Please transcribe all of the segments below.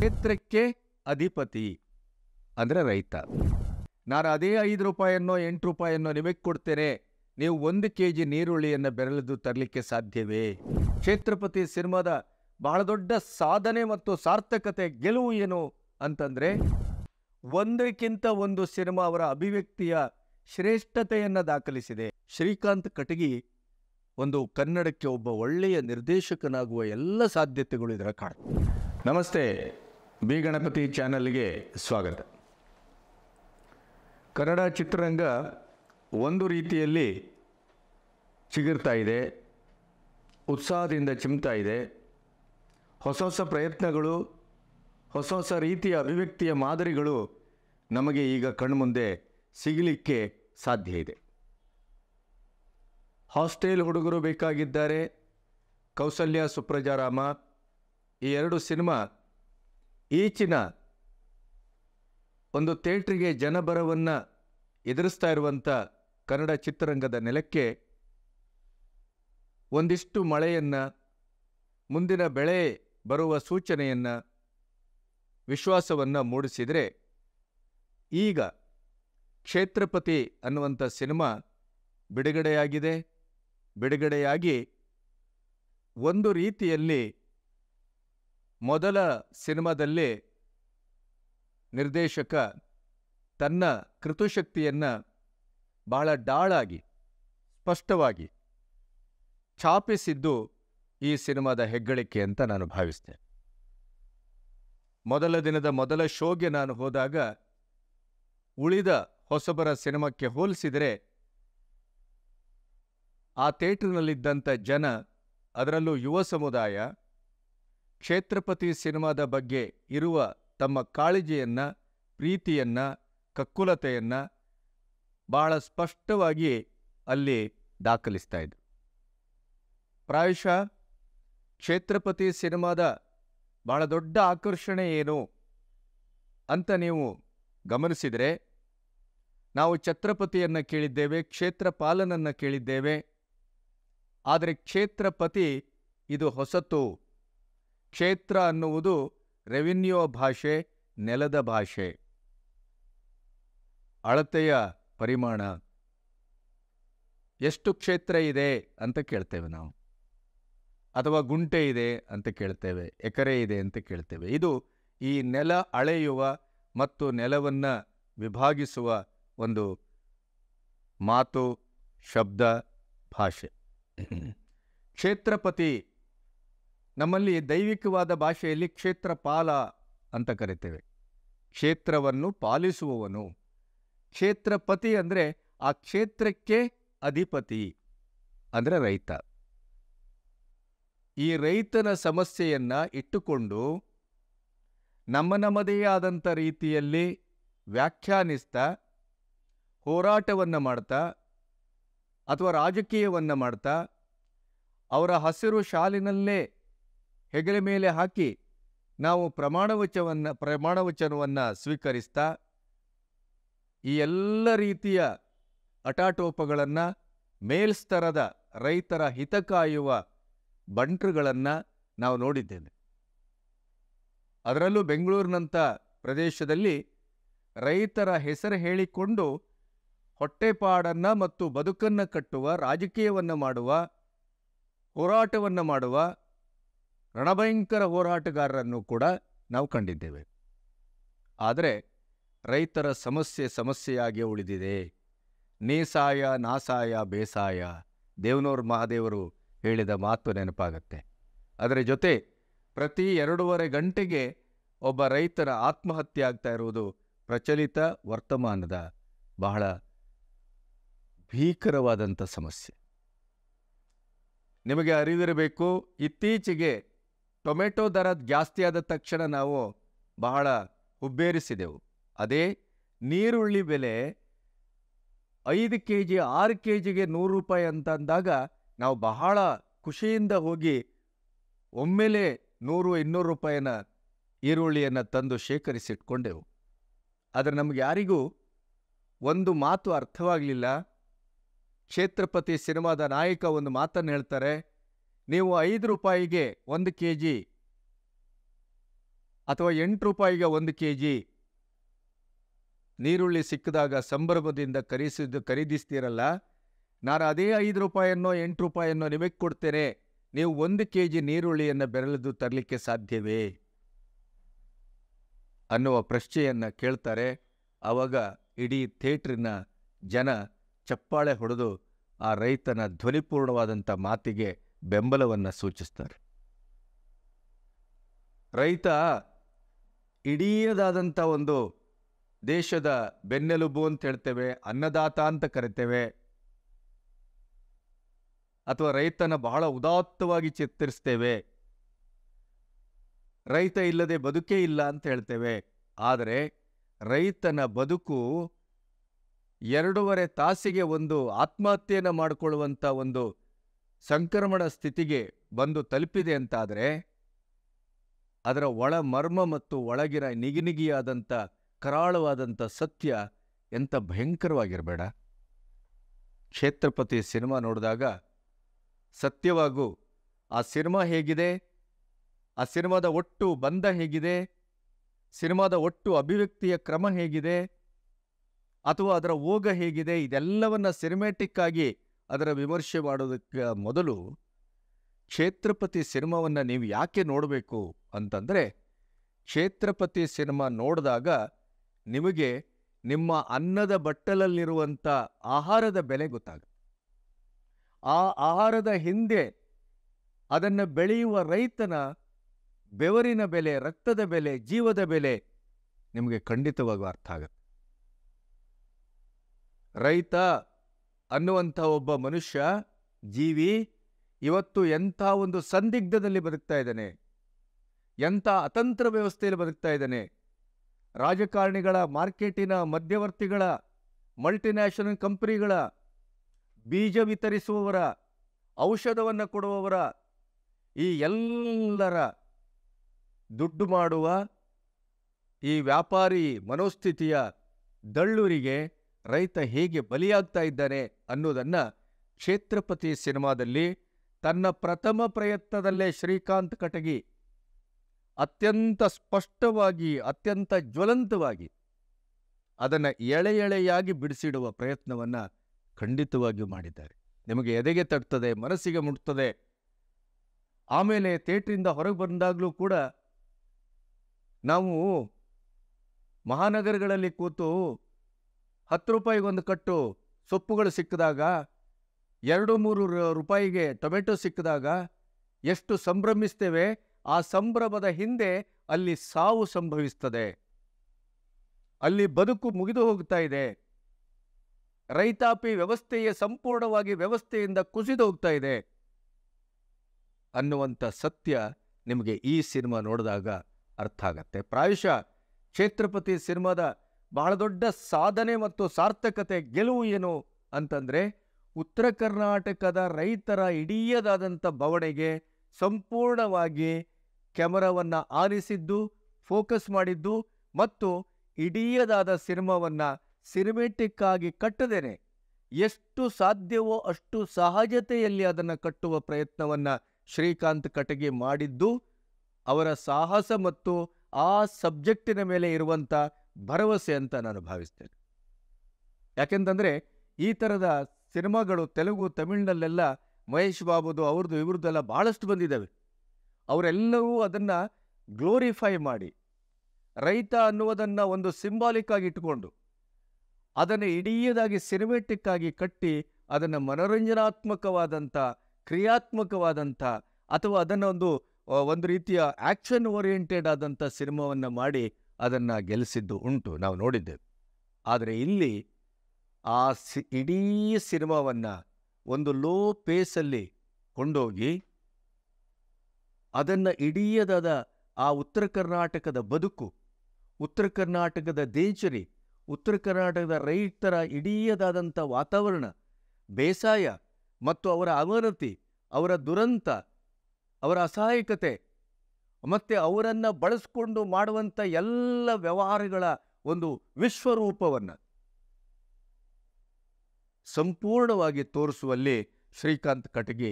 ಕ್ಷೇತ್ರಕ್ಕೆ ಅಧಿಪತಿ ಅಂದರೆ ರೈತ ನಾನು ಅದೇ ಐದು ರೂಪಾಯಿಯನ್ನೋ ಎಂಟು ರೂಪಾಯಿಯನ್ನೋ ನಿಮಗೆ ಕೊಡ್ತೇನೆ ನೀವು ಒಂದು ಕೆ ಜಿ ನೀರುಳ್ಳಿಯನ್ನು ಬೆರಳಿದು ತರಲಿಕ್ಕೆ ಸಾಧ್ಯವೇ ಕ್ಷೇತ್ರಪತಿ ಸಿನಿಮಾದ ಬಹಳ ದೊಡ್ಡ ಸಾಧನೆ ಮತ್ತು ಸಾರ್ಥಕತೆ ಗೆಲುವು ಏನು ಅಂತಂದರೆ ಒಂದಕ್ಕಿಂತ ಒಂದು ಸಿನಿಮಾ ಅವರ ಅಭಿವ್ಯಕ್ತಿಯ ಶ್ರೇಷ್ಠತೆಯನ್ನು ದಾಖಲಿಸಿದೆ ಶ್ರೀಕಾಂತ್ ಕಟಗಿ ಒಂದು ಕನ್ನಡಕ್ಕೆ ಒಬ್ಬ ಒಳ್ಳೆಯ ನಿರ್ದೇಶಕನಾಗುವ ಎಲ್ಲ ಸಾಧ್ಯತೆಗಳು ಇದರ ಕಾಣ ನಮಸ್ತೆ ಬಿ ಗಣಪತಿ ಚಾನಲ್ಗೆ ಸ್ವಾಗತ ಕನ್ನಡ ಚಿತ್ರರಂಗ ಒಂದು ರೀತಿಯಲ್ಲಿ ಚಿಗುರ್ತಾ ಇದೆ ಉತ್ಸಾಹದಿಂದ ಚಿಮ್ತಾ ಇದೆ ಹೊಸ ಹೊಸ ಪ್ರಯತ್ನಗಳು ಹೊಸ ಹೊಸ ರೀತಿಯ ಅಭಿವ್ಯಕ್ತಿಯ ಮಾದರಿಗಳು ನಮಗೆ ಈಗ ಕಣ್ಮುಂದೆ ಸಿಗಲಿಕ್ಕೆ ಸಾಧ್ಯ ಇದೆ ಹಾಸ್ಟೆಲ್ ಹುಡುಗರು ಬೇಕಾಗಿದ್ದಾರೆ ಕೌಸಲ್ಯ ಸುಪ್ರಜಾರಾಮ ಈ ಎರಡು ಸಿನಿಮಾ ಈಚಿನ ಒಂದು ಥೇಟ್ರಿಗೆ ಜನಬರವನ್ನು ಎದುರಿಸ್ತಾ ಇರುವಂಥ ಕನ್ನಡ ಚಿತ್ರರಂಗದ ನೆಲಕ್ಕೆ ಒಂದಿಷ್ಟು ಮಳೆಯನ್ನು ಮುಂದಿನ ಬೆಳೆ ಬರುವ ಸೂಚನೆಯನ್ನು ವಿಶ್ವಾಸವನ್ನು ಮೂಡಿಸಿದರೆ ಈಗ ಕ್ಷೇತ್ರಪತಿ ಅನ್ನುವಂಥ ಸಿನಿಮಾ ಬಿಡುಗಡೆಯಾಗಿದೆ ಬಿಡುಗಡೆಯಾಗಿ ಒಂದು ರೀತಿಯಲ್ಲಿ ಮೊದಲ ಸಿನಿಮಾದಲ್ಲೇ ನಿರ್ದೇಶಕ ತನ್ನ ಕೃತುಶಕ್ತಿಯನ್ನು ಬಹಳ ಡಾಳಾಗಿ ಸ್ಪಷ್ಟವಾಗಿ ಛಾಪಿಸಿದ್ದು ಈ ಸಿನಿಮಾದ ಹೆಗ್ಗಳಿಕೆ ಅಂತ ನಾನು ಭಾವಿಸ್ತೇನೆ ಮೊದಲ ದಿನದ ಮೊದಲ ಶೋಗೆ ನಾನು ಹೋದಾಗ ಉಳಿದ ಹೊಸಬರ ಸಿನಿಮಾಕ್ಕೆ ಹೋಲಿಸಿದರೆ ಆ ಥೇಟ್ರಿನಲ್ಲಿದ್ದಂಥ ಜನ ಅದರಲ್ಲೂ ಯುವ ಸಮುದಾಯ ಕ್ಷೇತ್ರಪತಿ ಸಿನಿಮಾದ ಬಗ್ಗೆ ಇರುವ ತಮ್ಮ ಕಾಳಜಿಯನ್ನು ಪ್ರೀತಿಯನ್ನು ಕಕ್ಕುಲತೆಯನ್ನು ಬಹಳ ಸ್ಪಷ್ಟವಾಗಿ ಅಲ್ಲಿ ದಾಖಲಿಸ್ತಾ ಇದ್ರು ಪ್ರಾಯಶಃ ಕ್ಷೇತ್ರಪತಿ ಸಿನಿಮಾದ ಬಹಳ ದೊಡ್ಡ ಆಕರ್ಷಣೆ ಏನು ಅಂತ ನೀವು ಗಮನಿಸಿದರೆ ನಾವು ಛತ್ರಪತಿಯನ್ನು ಕೇಳಿದ್ದೇವೆ ಕ್ಷೇತ್ರ ಕೇಳಿದ್ದೇವೆ ಆದರೆ ಕ್ಷೇತ್ರಪತಿ ಇದು ಹೊಸತು ಕ್ಷೇತ್ರ ಅನ್ನುವುದು ರೆವಿನ್ಯೂ ಭಾಷೆ ನೆಲದ ಭಾಷೆ ಅಳತೆಯ ಪರಿಮಾಣ ಎಷ್ಟು ಕ್ಷೇತ್ರ ಇದೆ ಅಂತ ಕೇಳ್ತೇವೆ ನಾವು ಅಥವಾ ಗುಂಟೆ ಇದೆ ಅಂತ ಕೇಳ್ತೇವೆ ಎಕರೆ ಇದೆ ಅಂತ ಕೇಳ್ತೇವೆ ಇದು ಈ ನೆಲ ಅಳೆಯುವ ಮತ್ತು ನೆಲವನ್ನು ವಿಭಾಗಿಸುವ ಒಂದು ಮಾತು ಶಬ್ದ ಭಾಷೆ ಕ್ಷೇತ್ರಪತಿ ನಮ್ಮಲ್ಲಿ ದೈವಿಕವಾದ ಭಾಷೆಯಲ್ಲಿ ಕ್ಷೇತ್ರಪಾಲ ಅಂತ ಕರಿತೇವೆ ಕ್ಷೇತ್ರವನ್ನು ಪಾಲಿಸುವವನು ಕ್ಷೇತ್ರಪತಿ ಅಂದರೆ ಆ ಕ್ಷೇತ್ರಕ್ಕೆ ಅಧಿಪತಿ ಅಂದರೆ ರೈತ ಈ ರೈತನ ಸಮಸ್ಯೆಯನ್ನು ಇಟ್ಟುಕೊಂಡು ನಮ್ಮ ನಮ್ಮದೇ ಆದಂಥ ರೀತಿಯಲ್ಲಿ ವ್ಯಾಖ್ಯಾನಿಸ್ತಾ ಹೋರಾಟವನ್ನು ಮಾಡ್ತಾ ಅಥವಾ ರಾಜಕೀಯವನ್ನು ಮಾಡ್ತಾ ಅವರ ಹಸಿರು ಶಾಲಿನಲ್ಲೇ ಹೆಗಲ ಮೇಲೆ ಹಾಕಿ ನಾವು ಪ್ರಮಾಣವಚವನ್ನು ಪ್ರಮಾಣವಚನವನ್ನು ಸ್ವೀಕರಿಸ್ತಾ ಈ ಎಲ್ಲ ರೀತಿಯ ಅಟಾಟೋಪಗಳನ್ನು ಮೇಲ್ಸ್ತರದ ರೈತರ ಹಿತ ಕಾಯುವ ಬಂಟ್ರುಗಳನ್ನು ನಾವು ನೋಡಿದ್ದೇವೆ ಅದರಲ್ಲೂ ಬೆಂಗಳೂರಿನಂಥ ಪ್ರದೇಶದಲ್ಲಿ ರೈತರ ಹೆಸರು ಹೇಳಿಕೊಂಡು ಹೊಟ್ಟೆಪಾಡನ್ನು ಮತ್ತು ಬದುಕನ್ನು ಕಟ್ಟುವ ರಾಜಕೀಯವನ್ನು ಮಾಡುವ ಹೋರಾಟವನ್ನು ಮಾಡುವ ರಣಭಯಂಕರ ಹೋರಾಟಗಾರರನ್ನು ಕೂಡ ನಾವು ಕಂಡಿದ್ದೇವೆ ಆದರೆ ರೈತರ ಸಮಸ್ಯೆ ಸಮಸ್ಯೆಯಾಗಿ ಉಳಿದಿದೆ ನೇಸಾಯ ನಾಸಾಯ ಬೇಸಾಯ ದೇವನೂರು ಮಹಾದೇವರು ಹೇಳಿದ ಮಾತು ನೆನಪಾಗತ್ತೆ ಅದರ ಜೊತೆ ಪ್ರತಿ ಎರಡೂವರೆ ಗಂಟೆಗೆ ಒಬ್ಬ ರೈತರ ಆತ್ಮಹತ್ಯೆ ಆಗ್ತಾ ಇರುವುದು ಪ್ರಚಲಿತ ವರ್ತಮಾನದ ಬಹಳ ಭೀಕರವಾದಂಥ ಸಮಸ್ಯೆ ನಿಮಗೆ ಅರಿವಿರಬೇಕು ಇತ್ತೀಚೆಗೆ ಟೊಮೆಟೊ ದರ ಜಾಸ್ತಿ ಆದ ತಕ್ಷಣ ನಾವು ಬಹಳ ಹುಬ್ಬೇರಿಸಿದೆವು ಅದೇ ನೀರುಳ್ಳಿ ಬೆಲೆ ಐದು ಕೆ ಜಿ ಆರು ಕೆ ಜಿಗೆ ನೂರು ರೂಪಾಯಿ ಅಂತಂದಾಗ ನಾವು ಬಹಳ ಖುಷಿಯಿಂದ ಹೋಗಿ ಒಮ್ಮೆಲೆ ನೂರು ಇನ್ನೂರು ರೂಪಾಯಿನ ಈರುಳ್ಳಿಯನ್ನು ತಂದು ಶೇಖರಿಸಿಟ್ಕೊಂಡೆವು ಆದರೆ ನಮಗೆ ಯಾರಿಗೂ ಒಂದು ಮಾತು ಅರ್ಥವಾಗಲಿಲ್ಲ ಕ್ಷೇತ್ರಪತಿ ಸಿನಿಮಾದ ನಾಯಕ ಒಂದು ಮಾತನ್ನು ಹೇಳ್ತಾರೆ ನೀವು ಐದು ರೂಪಾಯಿಗೆ ಒಂದು ಕೆ ಜಿ ಅಥವಾ ಎಂಟು ರೂಪಾಯಿಗೆ ಒಂದು ಕೆ ಜಿ ನೀರುಳ್ಳಿ ಸಿಕ್ಕಿದಾಗ ಸಂಭ್ರಮದಿಂದ ಖರೀದಿಸಿದ್ದು ಖರೀದಿಸ್ತೀರಲ್ಲ ನಾನು ಅದೇ ಐದು ರೂಪಾಯಿಯನ್ನೋ ಎಂಟು ರೂಪಾಯಿಯನ್ನೋ ನಿಮಗೆ ಕೊಡ್ತೇನೆ ನೀವು ಒಂದು ಕೆ ಜಿ ನೀರುಳ್ಳಿಯನ್ನು ಬೆರಳಿದು ತರಲಿಕ್ಕೆ ಸಾಧ್ಯವೇ ಅನ್ನುವ ಪ್ರಶ್ನೆಯನ್ನು ಕೇಳ್ತಾರೆ ಆವಾಗ ಇಡೀ ಥೇಟ್ರಿನ ಜನ ಚಪ್ಪಾಳೆ ಹೊಡೆದು ಆ ರೈತನ ಧ್ವನಿಪೂರ್ಣವಾದಂಥ ಮಾತಿಗೆ ಬೆಂಬಲವನ್ನು ಸೂಚಿಸ್ತಾರೆ ರೈತ ಇಡೀದಾದಂಥ ಒಂದು ದೇಶದ ಬೆನ್ನೆಲುಬು ಅಂತ ಹೇಳ್ತೇವೆ ಅನ್ನದಾತ ಅಂತ ಕರಿತೇವೆ ಅಥವಾ ರೈತನ ಬಹಳ ಉದಾತ್ತವಾಗಿ ಚಿತ್ತರಿಸ್ತೇವೆ ರೈತ ಇಲ್ಲದೆ ಬದುಕೇ ಇಲ್ಲ ಅಂತ ಹೇಳ್ತೇವೆ ಆದರೆ ರೈತನ ಬದುಕು ಎರಡೂವರೆ ತಾಸಿಗೆ ಒಂದು ಆತ್ಮಹತ್ಯೆಯನ್ನು ಮಾಡಿಕೊಳ್ಳುವಂಥ ಒಂದು ಸಂಕ್ರಮಣ ಸ್ಥಿತಿಗೆ ಬಂದು ತಲುಪಿದೆ ಅಂತಾದರೆ ಅದರ ಒಳ ಮರ್ಮ ಮತ್ತು ಒಳಗಿನ ನಿಗಿನಿಗಿಯಾದಂಥ ಕರಾಳವಾದಂಥ ಸತ್ಯ ಎಂಥ ಭಯಂಕರವಾಗಿರಬೇಡ ಕ್ಷೇತ್ರಪತಿ ಸಿನಿಮಾ ನೋಡಿದಾಗ ಸತ್ಯವಾಗೂ ಆ ಸಿನಿಮಾ ಹೇಗಿದೆ ಆ ಸಿನಿಮಾದ ಒಟ್ಟು ಬಂಧ ಹೇಗಿದೆ ಸಿನಿಮಾದ ಒಟ್ಟು ಅಭಿವ್ಯಕ್ತಿಯ ಕ್ರಮ ಹೇಗಿದೆ ಅಥವಾ ಅದರ ಓಗ ಹೇಗಿದೆ ಇದೆಲ್ಲವನ್ನು ಸಿನಿಮ್ಯಾಟಿಕ್ ಆಗಿ ಅದರ ವಿಮರ್ಶೆ ಮಾಡೋದಕ್ಕೆ ಮೊದಲು ಕ್ಷೇತ್ರಪತಿ ಸಿನಿಮಾವನ್ನು ನೀವು ಯಾಕೆ ನೋಡಬೇಕು ಅಂತಂದರೆ ಕ್ಷೇತ್ರಪತಿ ಸಿನಿಮಾ ನೋಡಿದಾಗ ನಿಮಗೆ ನಿಮ್ಮ ಅನ್ನದ ಬಟ್ಟಲಲ್ಲಿರುವಂಥ ಆಹಾರದ ಬೆಲೆ ಗೊತ್ತಾಗುತ್ತೆ ಆ ಆಹಾರದ ಹಿಂದೆ ಅದನ್ನು ಬೆಳೆಯುವ ರೈತನ ಬೆವರಿನ ಬೆಲೆ ರಕ್ತದ ಬೆಲೆ ಜೀವದ ಬೆಲೆ ನಿಮಗೆ ಖಂಡಿತವಾಗೂ ಅರ್ಥ ಆಗುತ್ತೆ ರೈತ ಅನ್ನುವಂಥ ಒಬ್ಬ ಮನುಷ್ಯ ಜೀವಿ ಇವತ್ತು ಎಂಥ ಒಂದು ಸಂದಿಗ್ಧದಲ್ಲಿ ಬದುಕ್ತಾ ಇದ್ದಾನೆ ಎಂಥ ಅತಂತ್ರ ವ್ಯವಸ್ಥೆಯಲ್ಲಿ ಬದುಕ್ತಾ ಇದ್ದಾನೆ ರಾಜಕಾರಣಿಗಳ ಮಾರ್ಕೆಟಿನ ಮಧ್ಯವರ್ತಿಗಳ ಮಲ್ಟಿನ್ಯಾಷನಲ್ ಕಂಪ್ನಿಗಳ ಬೀಜ ವಿತರಿಸುವವರ ಔಷಧವನ್ನು ಕೊಡುವವರ ಈ ಎಲ್ಲರ ದುಡ್ಡು ಮಾಡುವ ಈ ವ್ಯಾಪಾರಿ ಮನೋಸ್ಥಿತಿಯ ದಳ್ಳುರಿಗೆ ರೈತ ಹೇಗೆ ಬಲಿಯಾಗ್ತಾ ಇದ್ದಾನೆ ಅನ್ನೋದನ್ನು ಕ್ಷೇತ್ರಪತಿ ಸಿನಿಮಾದಲ್ಲಿ ತನ್ನ ಪ್ರಥಮ ಪ್ರಯತ್ನದಲ್ಲೇ ಶ್ರೀಕಾಂತ್ ಕಟಗಿ ಅತ್ಯಂತ ಸ್ಪಷ್ಟವಾಗಿ ಅತ್ಯಂತ ಜ್ವಲಂತವಾಗಿ ಅದನ್ನು ಎಳೆ ಎಳೆಯಾಗಿ ಬಿಡಿಸಿಡುವ ಪ್ರಯತ್ನವನ್ನು ಖಂಡಿತವಾಗಿಯೂ ಮಾಡಿದ್ದಾರೆ ನಿಮಗೆ ಎದೆಗೆ ತಟ್ತದೆ ಮನಸ್ಸಿಗೆ ಮುಟ್ತದೆ ಆಮೇಲೆ ಥೇಟ್ರಿಂದ ಹೊರಗೆ ಬಂದಾಗಲೂ ಕೂಡ ನಾವು ಮಹಾನಗರಗಳಲ್ಲಿ ಕೂತು ಹತ್ತು ಒಂದು ಕಟ್ಟು ಸೊಪ್ಪುಗಳು ಸಿಕ್ಕಿದಾಗ ಎರಡು ಮೂರು ರೂಪಾಯಿಗೆ ಟೊಮೆಟೊ ಸಿಕ್ಕಿದಾಗ ಎಷ್ಟು ಸಂಭ್ರಮಿಸ್ತೇವೆ ಆ ಸಂಭ್ರಮದ ಹಿಂದೆ ಅಲ್ಲಿ ಸಾವು ಸಂಭವಿಸ್ತದೆ ಅಲ್ಲಿ ಬದುಕು ಮುಗಿದು ಹೋಗ್ತಾ ಇದೆ ರೈತಾಪಿ ವ್ಯವಸ್ಥೆಯೇ ಸಂಪೂರ್ಣವಾಗಿ ವ್ಯವಸ್ಥೆಯಿಂದ ಕುಸಿದು ಹೋಗ್ತಾ ಇದೆ ಅನ್ನುವಂಥ ಸತ್ಯ ನಿಮಗೆ ಈ ಸಿನಿಮಾ ನೋಡಿದಾಗ ಅರ್ಥ ಆಗತ್ತೆ ಪ್ರಾಯಶಃ ಕ್ಷೇತ್ರಪತಿ ಸಿನಿಮಾದ ಬಹಳ ದೊಡ್ಡ ಸಾಧನೆ ಮತ್ತು ಸಾರ್ಥಕತೆ ಗೆಲುವು ಏನು ಅಂತಂದರೆ ಉತ್ತರ ಕರ್ನಾಟಕದ ರೈತರ ಇಡೀಯದಾದಂಥ ಬವಣೆಗೆ ಸಂಪೂರ್ಣವಾಗಿ ಕ್ಯಾಮರಾವನ್ನು ಆರಿಸಿದ್ದು ಫೋಕಸ್ ಮಾಡಿದ್ದು ಮತ್ತು ಇಡೀಯದಾದ ಸಿನಿಮಾವನ್ನು ಸಿನಿಮೆಟಿಕ್ಕಾಗಿ ಕಟ್ಟದೇನೆ ಎಷ್ಟು ಸಾಧ್ಯವೋ ಅಷ್ಟು ಸಹಜತೆಯಲ್ಲಿ ಅದನ್ನು ಕಟ್ಟುವ ಪ್ರಯತ್ನವನ್ನು ಶ್ರೀಕಾಂತ್ ಕಟಗಿ ಮಾಡಿದ್ದು ಅವರ ಸಾಹಸ ಮತ್ತು ಆ ಸಬ್ಜೆಕ್ಟಿನ ಮೇಲೆ ಇರುವಂಥ ಭರವಸೆ ಅಂತ ನಾನು ಭಾವಿಸ್ತೇನೆ ಯಾಕೆಂತಂದರೆ ಈ ಥರದ ಸಿನಿಮಾಗಳು ತೆಲುಗು ತಮಿಳಿನಲ್ಲೆಲ್ಲ ಮಹೇಶ್ ಬಾಬುದು ಅವ್ರದ್ದು ಇವ್ರದ್ದೆಲ್ಲ ಭಾಳಷ್ಟು ಬಂದಿದ್ದಾವೆ ಅವರೆಲ್ಲವೂ ಅದನ್ನು ಗ್ಲೋರಿಫೈ ಮಾಡಿ ರೈತ ಅನ್ನುವುದನ್ನು ಒಂದು ಸಿಂಬಾಲಿಕ್ ಆಗಿ ಇಟ್ಕೊಂಡು ಅದನ್ನು ಇಡೀದಾಗಿ ಸಿನಿಮೆಟಿಕ್ ಆಗಿ ಕಟ್ಟಿ ಅದನ್ನು ಮನೋರಂಜನಾತ್ಮಕವಾದಂಥ ಕ್ರಿಯಾತ್ಮಕವಾದಂಥ ಅಥವಾ ಅದನ್ನು ಒಂದು ಒಂದು ರೀತಿಯ ಆ್ಯಕ್ಷನ್ ಓರಿಯೆಂಟೆಡ್ ಆದಂಥ ಸಿನಿಮಾವನ್ನು ಮಾಡಿ ಅದನ್ನು ಗೆಲ್ಲಿಸಿದ್ದು ಉಂಟು ನಾವು ನೋಡಿದ್ದೇವೆ ಆದರೆ ಇಲ್ಲಿ ಆ ಸಿ ಇಡೀ ಸಿನಿಮಾವನ್ನು ಒಂದು ಲೋ ಪೇಸಲ್ಲಿ ಕೊಂಡೋಗಿ ಅದನ್ನು ಇಡೀದಾದ ಆ ಉತ್ತರ ಕರ್ನಾಟಕದ ಬದುಕು ಉತ್ತರ ಕರ್ನಾಟಕದ ದೇಚರಿ ಉತ್ತರ ಕರ್ನಾಟಕದ ರೈತರ ಇಡೀದಾದಂಥ ವಾತಾವರಣ ಬೇಸಾಯ ಮತ್ತು ಅವರ ಅವನತಿ ಅವರ ದುರಂತ ಅವರ ಅಸಹಾಯಕತೆ ಮತ್ತು ಅವರನ್ನು ಬಳಸ್ಕೊಂಡು ಮಾಡುವಂಥ ಎಲ್ಲ ವ್ಯವಹಾರಗಳ ಒಂದು ವಿಶ್ವರೂಪವನ್ನು ಸಂಪೂರ್ಣವಾಗಿ ತೋರಿಸುವಲ್ಲಿ ಶ್ರೀಕಾಂತ್ ಕಟಗಿ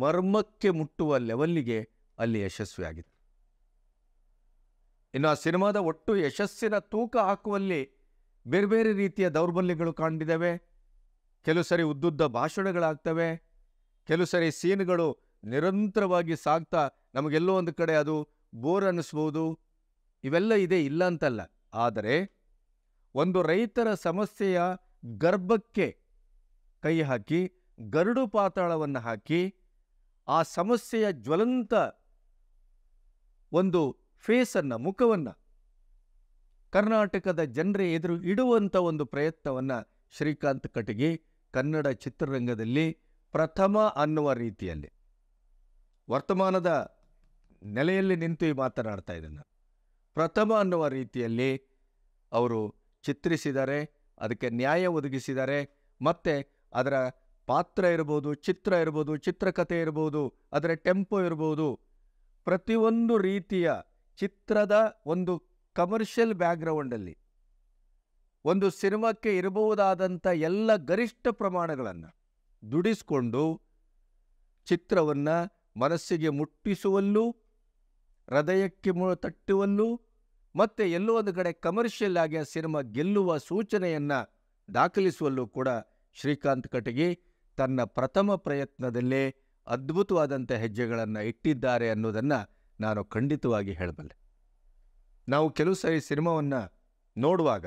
ಮರ್ಮಕ್ಕೆ ಮುಟ್ಟುವ ಲೆವೆಲ್ಲಿಗೆ ಅಲ್ಲಿ ಯಶಸ್ವಿಯಾಗಿದೆ ಇನ್ನು ಆ ಸಿನಿಮಾದ ಒಟ್ಟು ಯಶಸ್ಸಿನ ತೂಕ ಹಾಕುವಲ್ಲಿ ಬೇರೆ ಬೇರೆ ರೀತಿಯ ದೌರ್ಬಲ್ಯಗಳು ಕಾಣಿದ್ದಾವೆ ಕೆಲವು ಸರಿ ಉದ್ದುದ್ದ ಭಾಷಣಗಳಾಗ್ತವೆ ಕೆಲವು ಸರಿ ಸೀನ್ಗಳು ನಿರಂತರವಾಗಿ ಸಾಗ್ತಾ ನಮಗೆಲ್ಲೋ ಒಂದು ಕಡೆ ಅದು ಬೋರ್ ಅನ್ನಿಸ್ಬೋದು ಇವೆಲ್ಲ ಇದೆ ಇಲ್ಲ ಅಂತಲ್ಲ ಆದರೆ ಒಂದು ರೈತರ ಸಮಸ್ಯೆಯ ಗರ್ಭಕ್ಕೆ ಕೈ ಹಾಕಿ ಗರುಡು ಪಾತಾಳವನ್ನು ಹಾಕಿ ಆ ಸಮಸ್ಯೆಯ ಜ್ವಲಂತ ಒಂದು ಫೇಸನ್ನು ಮುಖವನ್ನು ಕರ್ನಾಟಕದ ಜನರೇ ಎದುರು ಇಡುವಂಥ ಒಂದು ಪ್ರಯತ್ನವನ್ನು ಶ್ರೀಕಾಂತ್ ಕಟಗಿ ಕನ್ನಡ ಚಿತ್ರರಂಗದಲ್ಲಿ ಪ್ರಥಮ ಅನ್ನುವ ರೀತಿಯಲ್ಲಿ ವರ್ತಮಾನದ ನೆಲೆಯಲ್ಲಿ ನಿಂತು ಮಾತನಾಡ್ತಾ ಇದನ್ನು ಪ್ರಥಮ ಅನ್ನುವ ರೀತಿಯಲ್ಲಿ ಅವರು ಚಿತ್ರಿಸಿದ್ದಾರೆ ಅದಕ್ಕೆ ನ್ಯಾಯ ಒದಗಿಸಿದ್ದಾರೆ ಮತ್ತು ಅದರ ಪಾತ್ರ ಇರ್ಬೋದು ಚಿತ್ರ ಇರ್ಬೋದು ಚಿತ್ರಕಥೆ ಇರ್ಬೋದು ಅದರ ಟೆಂಪೋ ಇರ್ಬೋದು ಪ್ರತಿಯೊಂದು ರೀತಿಯ ಚಿತ್ರದ ಒಂದು ಕಮರ್ಷಿಯಲ್ ಬ್ಯಾಕ್ಗ್ರೌಂಡಲ್ಲಿ ಒಂದು ಸಿನಿಮಾಕ್ಕೆ ಇರಬಹುದಾದಂಥ ಎಲ್ಲ ಗರಿಷ್ಠ ಪ್ರಮಾಣಗಳನ್ನು ದುಡಿಸ್ಕೊಂಡು ಚಿತ್ರವನ್ನು ಮನಸ್ಸಿಗೆ ಮುಟ್ಟಿಸುವಲ್ಲೂ ಹೃದಯಕ್ಕೆ ತಟ್ಟುವಲ್ಲೂ ಮತ್ತು ಎಲ್ಲೋ ಒಂದು ಕಡೆ ಕಮರ್ಷಿಯಲ್ ಆಗಿ ಆ ಸಿನಿಮಾ ಗೆಲ್ಲುವ ಸೂಚನೆಯನ್ನು ದಾಖಲಿಸುವಲ್ಲೂ ಕೂಡ ಶ್ರೀಕಾಂತ್ ಕಟಗಿ ತನ್ನ ಪ್ರಥಮ ಪ್ರಯತ್ನದಲ್ಲೇ ಅದ್ಭುತವಾದಂಥ ಹೆಜ್ಜೆಗಳನ್ನು ಇಟ್ಟಿದ್ದಾರೆ ಅನ್ನೋದನ್ನು ನಾನು ಖಂಡಿತವಾಗಿ ಹೇಳಬಲ್ಲೆ ನಾವು ಕೆಲವು ಸಾರಿ ಸಿನಿಮಾವನ್ನು ನೋಡುವಾಗ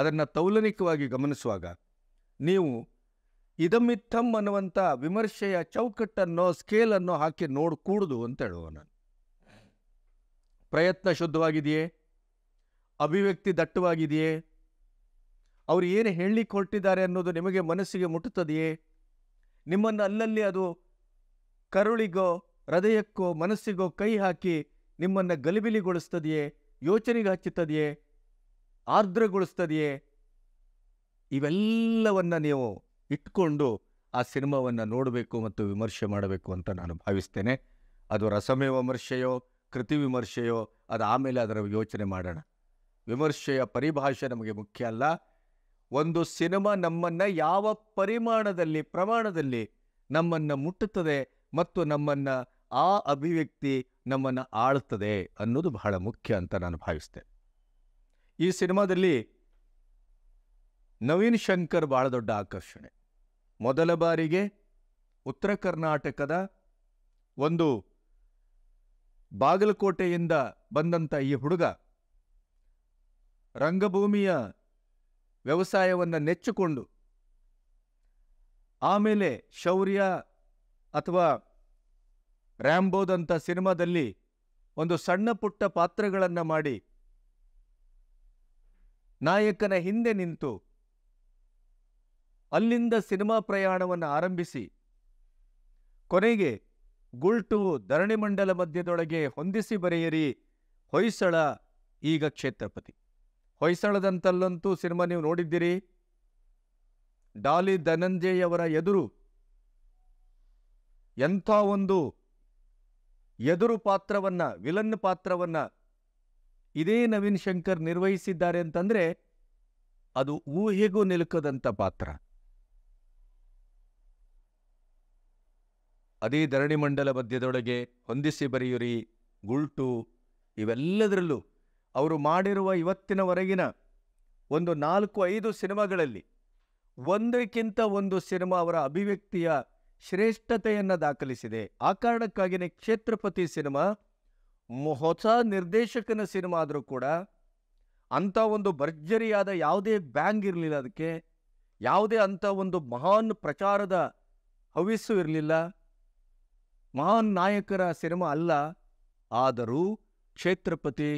ಅದನ್ನು ತೌಲನಿಕವಾಗಿ ಗಮನಿಸುವಾಗ ನೀವು ಇದಮಿತ್ತಮ್ ಅನ್ನುವಂಥ ವಿಮರ್ಶೆಯ ಚೌಕಟ್ಟನ್ನು ಸ್ಕೇಲನ್ನು ಹಾಕಿ ನೋಡಿಕೂಡ್ದು ಅಂತ ಹೇಳುವ ನಾನು ಪ್ರಯತ್ನ ಶುದ್ಧವಾಗಿದೆಯೇ ಅಭಿವ್ಯಕ್ತಿ ದಟ್ಟವಾಗಿದೆಯೇ ಅವರು ಏನು ಹೇಳಲಿಕ್ಕೆ ಹೊರಟಿದ್ದಾರೆ ಅನ್ನೋದು ನಿಮಗೆ ಮನಸ್ಸಿಗೆ ಮುಟ್ಟುತ್ತದೆಯೇ ನಿಮ್ಮನ್ನು ಅಲ್ಲಲ್ಲಿ ಅದು ಕರುಳಿಗೋ ಹೃದಯಕ್ಕೋ ಮನಸ್ಸಿಗೋ ಕೈ ಹಾಕಿ ನಿಮ್ಮನ್ನು ಗಲಿಬಿಲಿಗೊಳಿಸ್ತದೆಯೇ ಯೋಚನೆಗೆ ಹಚ್ಚುತ್ತದೆಯೇ ಆರ್ದ್ರಗೊಳಿಸ್ತದೆಯೇ ಇವೆಲ್ಲವನ್ನು ನೀವು ಇಟ್ಕೊಂಡು ಆ ಸಿನಿಮಾವನ್ನು ನೋಡಬೇಕು ಮತ್ತು ವಿಮರ್ಶೆ ಮಾಡಬೇಕು ಅಂತ ನಾನು ಭಾವಿಸ್ತೇನೆ ಅದು ರಸಮೇ ವಿಮರ್ಶೆಯೋ ಕೃತಿ ವಿಮರ್ಶೆಯೋ ಅದು ಆಮೇಲೆ ಅದರ ಯೋಚನೆ ಮಾಡೋಣ ವಿಮರ್ಶೆಯ ಪರಿಭಾಷೆ ನಮಗೆ ಮುಖ್ಯ ಅಲ್ಲ ಒಂದು ಸಿನಿಮಾ ನಮ್ಮನ್ನು ಯಾವ ಪರಿಮಾಣದಲ್ಲಿ ಪ್ರಮಾಣದಲ್ಲಿ ನಮ್ಮನ್ನು ಮುಟ್ಟುತ್ತದೆ ಮತ್ತು ನಮ್ಮನ್ನು ಆ ಅಭಿವ್ಯಕ್ತಿ ನಮ್ಮನ್ನು ಆಳ್ತದೆ ಅನ್ನೋದು ಬಹಳ ಮುಖ್ಯ ಅಂತ ನಾನು ಭಾವಿಸ್ತೇನೆ ಈ ಸಿನಿಮಾದಲ್ಲಿ ನವೀನ್ ಶಂಕರ್ ಭಾಳ ದೊಡ್ಡ ಆಕರ್ಷಣೆ ಮೊದಲ ಬಾರಿಗೆ ಉತ್ತರ ಕರ್ನಾಟಕದ ಒಂದು ಬಾಗಲಕೋಟೆಯಿಂದ ಬಂದಂಥ ಈ ಹುಡುಗ ರಂಗಭೂಮಿಯ ವ್ಯವಸಾಯವನ್ನು ನೆಚ್ಚಿಕೊಂಡು ಆಮೇಲೆ ಶೌರ್ಯ ಅಥವಾ ರ್ಯಾಂಬೋದಂಥ ಸಿನಿಮಾದಲ್ಲಿ ಒಂದು ಸಣ್ಣ ಪುಟ್ಟ ಪಾತ್ರಗಳನ್ನು ಮಾಡಿ ನಾಯಕನ ಹಿಂದೆ ನಿಂತು ಅಲ್ಲಿಂದ ಸಿನಿಮಾ ಪ್ರಯಾಣವನ್ನು ಆರಂಭಿಸಿ ಕೊನೆಗೆ ಗುಲ್ಟು ಮಂಡಲ ಮಧ್ಯದೊಳಗೆ ಹೊಂದಿಸಿ ಬರೆಯಿರಿ ಹೊಯ್ಸಳ ಈಗ ಕ್ಷೇತ್ರಪತಿ ಹೊಯ್ಸಳದಂತಲ್ಲಂತೂ ಸಿನಿಮಾ ನೀವು ನೋಡಿದ್ದೀರಿ ಡಾಲಿ ಧನಂಜಯವರ ಎದುರು ಎಂಥ ಒಂದು ಎದುರು ಪಾತ್ರವನ್ನು ವಿಲನ್ ಪಾತ್ರವನ್ನು ಇದೇ ನವೀನ್ ಶಂಕರ್ ನಿರ್ವಹಿಸಿದ್ದಾರೆ ಅಂತಂದರೆ ಅದು ಊಹೆಗೂ ನಿಲುಕದಂಥ ಪಾತ್ರ ಅದೇ ಧರಣಿ ಮಂಡಲ ಮಧ್ಯದೊಳಗೆ ಹೊಂದಿಸಿ ಬರೆಯುರಿ ಗುಲ್ಟು ಇವೆಲ್ಲದರಲ್ಲೂ ಅವರು ಮಾಡಿರುವ ಇವತ್ತಿನವರೆಗಿನ ಒಂದು ನಾಲ್ಕು ಐದು ಸಿನಿಮಾಗಳಲ್ಲಿ ಒಂದಕ್ಕಿಂತ ಒಂದು ಸಿನಿಮಾ ಅವರ ಅಭಿವ್ಯಕ್ತಿಯ ಶ್ರೇಷ್ಠತೆಯನ್ನು ದಾಖಲಿಸಿದೆ ಆ ಕಾರಣಕ್ಕಾಗಿಯೇ ಕ್ಷೇತ್ರಪತಿ ಸಿನಿಮಾ ಹೊಸ ನಿರ್ದೇಶಕನ ಸಿನಿಮಾ ಆದರೂ ಕೂಡ ಅಂಥ ಒಂದು ಭರ್ಜರಿಯಾದ ಯಾವುದೇ ಬ್ಯಾಂಗ್ ಇರಲಿಲ್ಲ ಅದಕ್ಕೆ ಯಾವುದೇ ಅಂಥ ಒಂದು ಮಹಾನ್ ಪ್ರಚಾರದ ಹವಿಸ್ಸು ಇರಲಿಲ್ಲ ಮಹಾನ್ ನಾಯಕರ ಸಿನಿಮಾ ಅಲ್ಲ ಆದರೂ ಕ್ಷೇತ್ರಪತಿ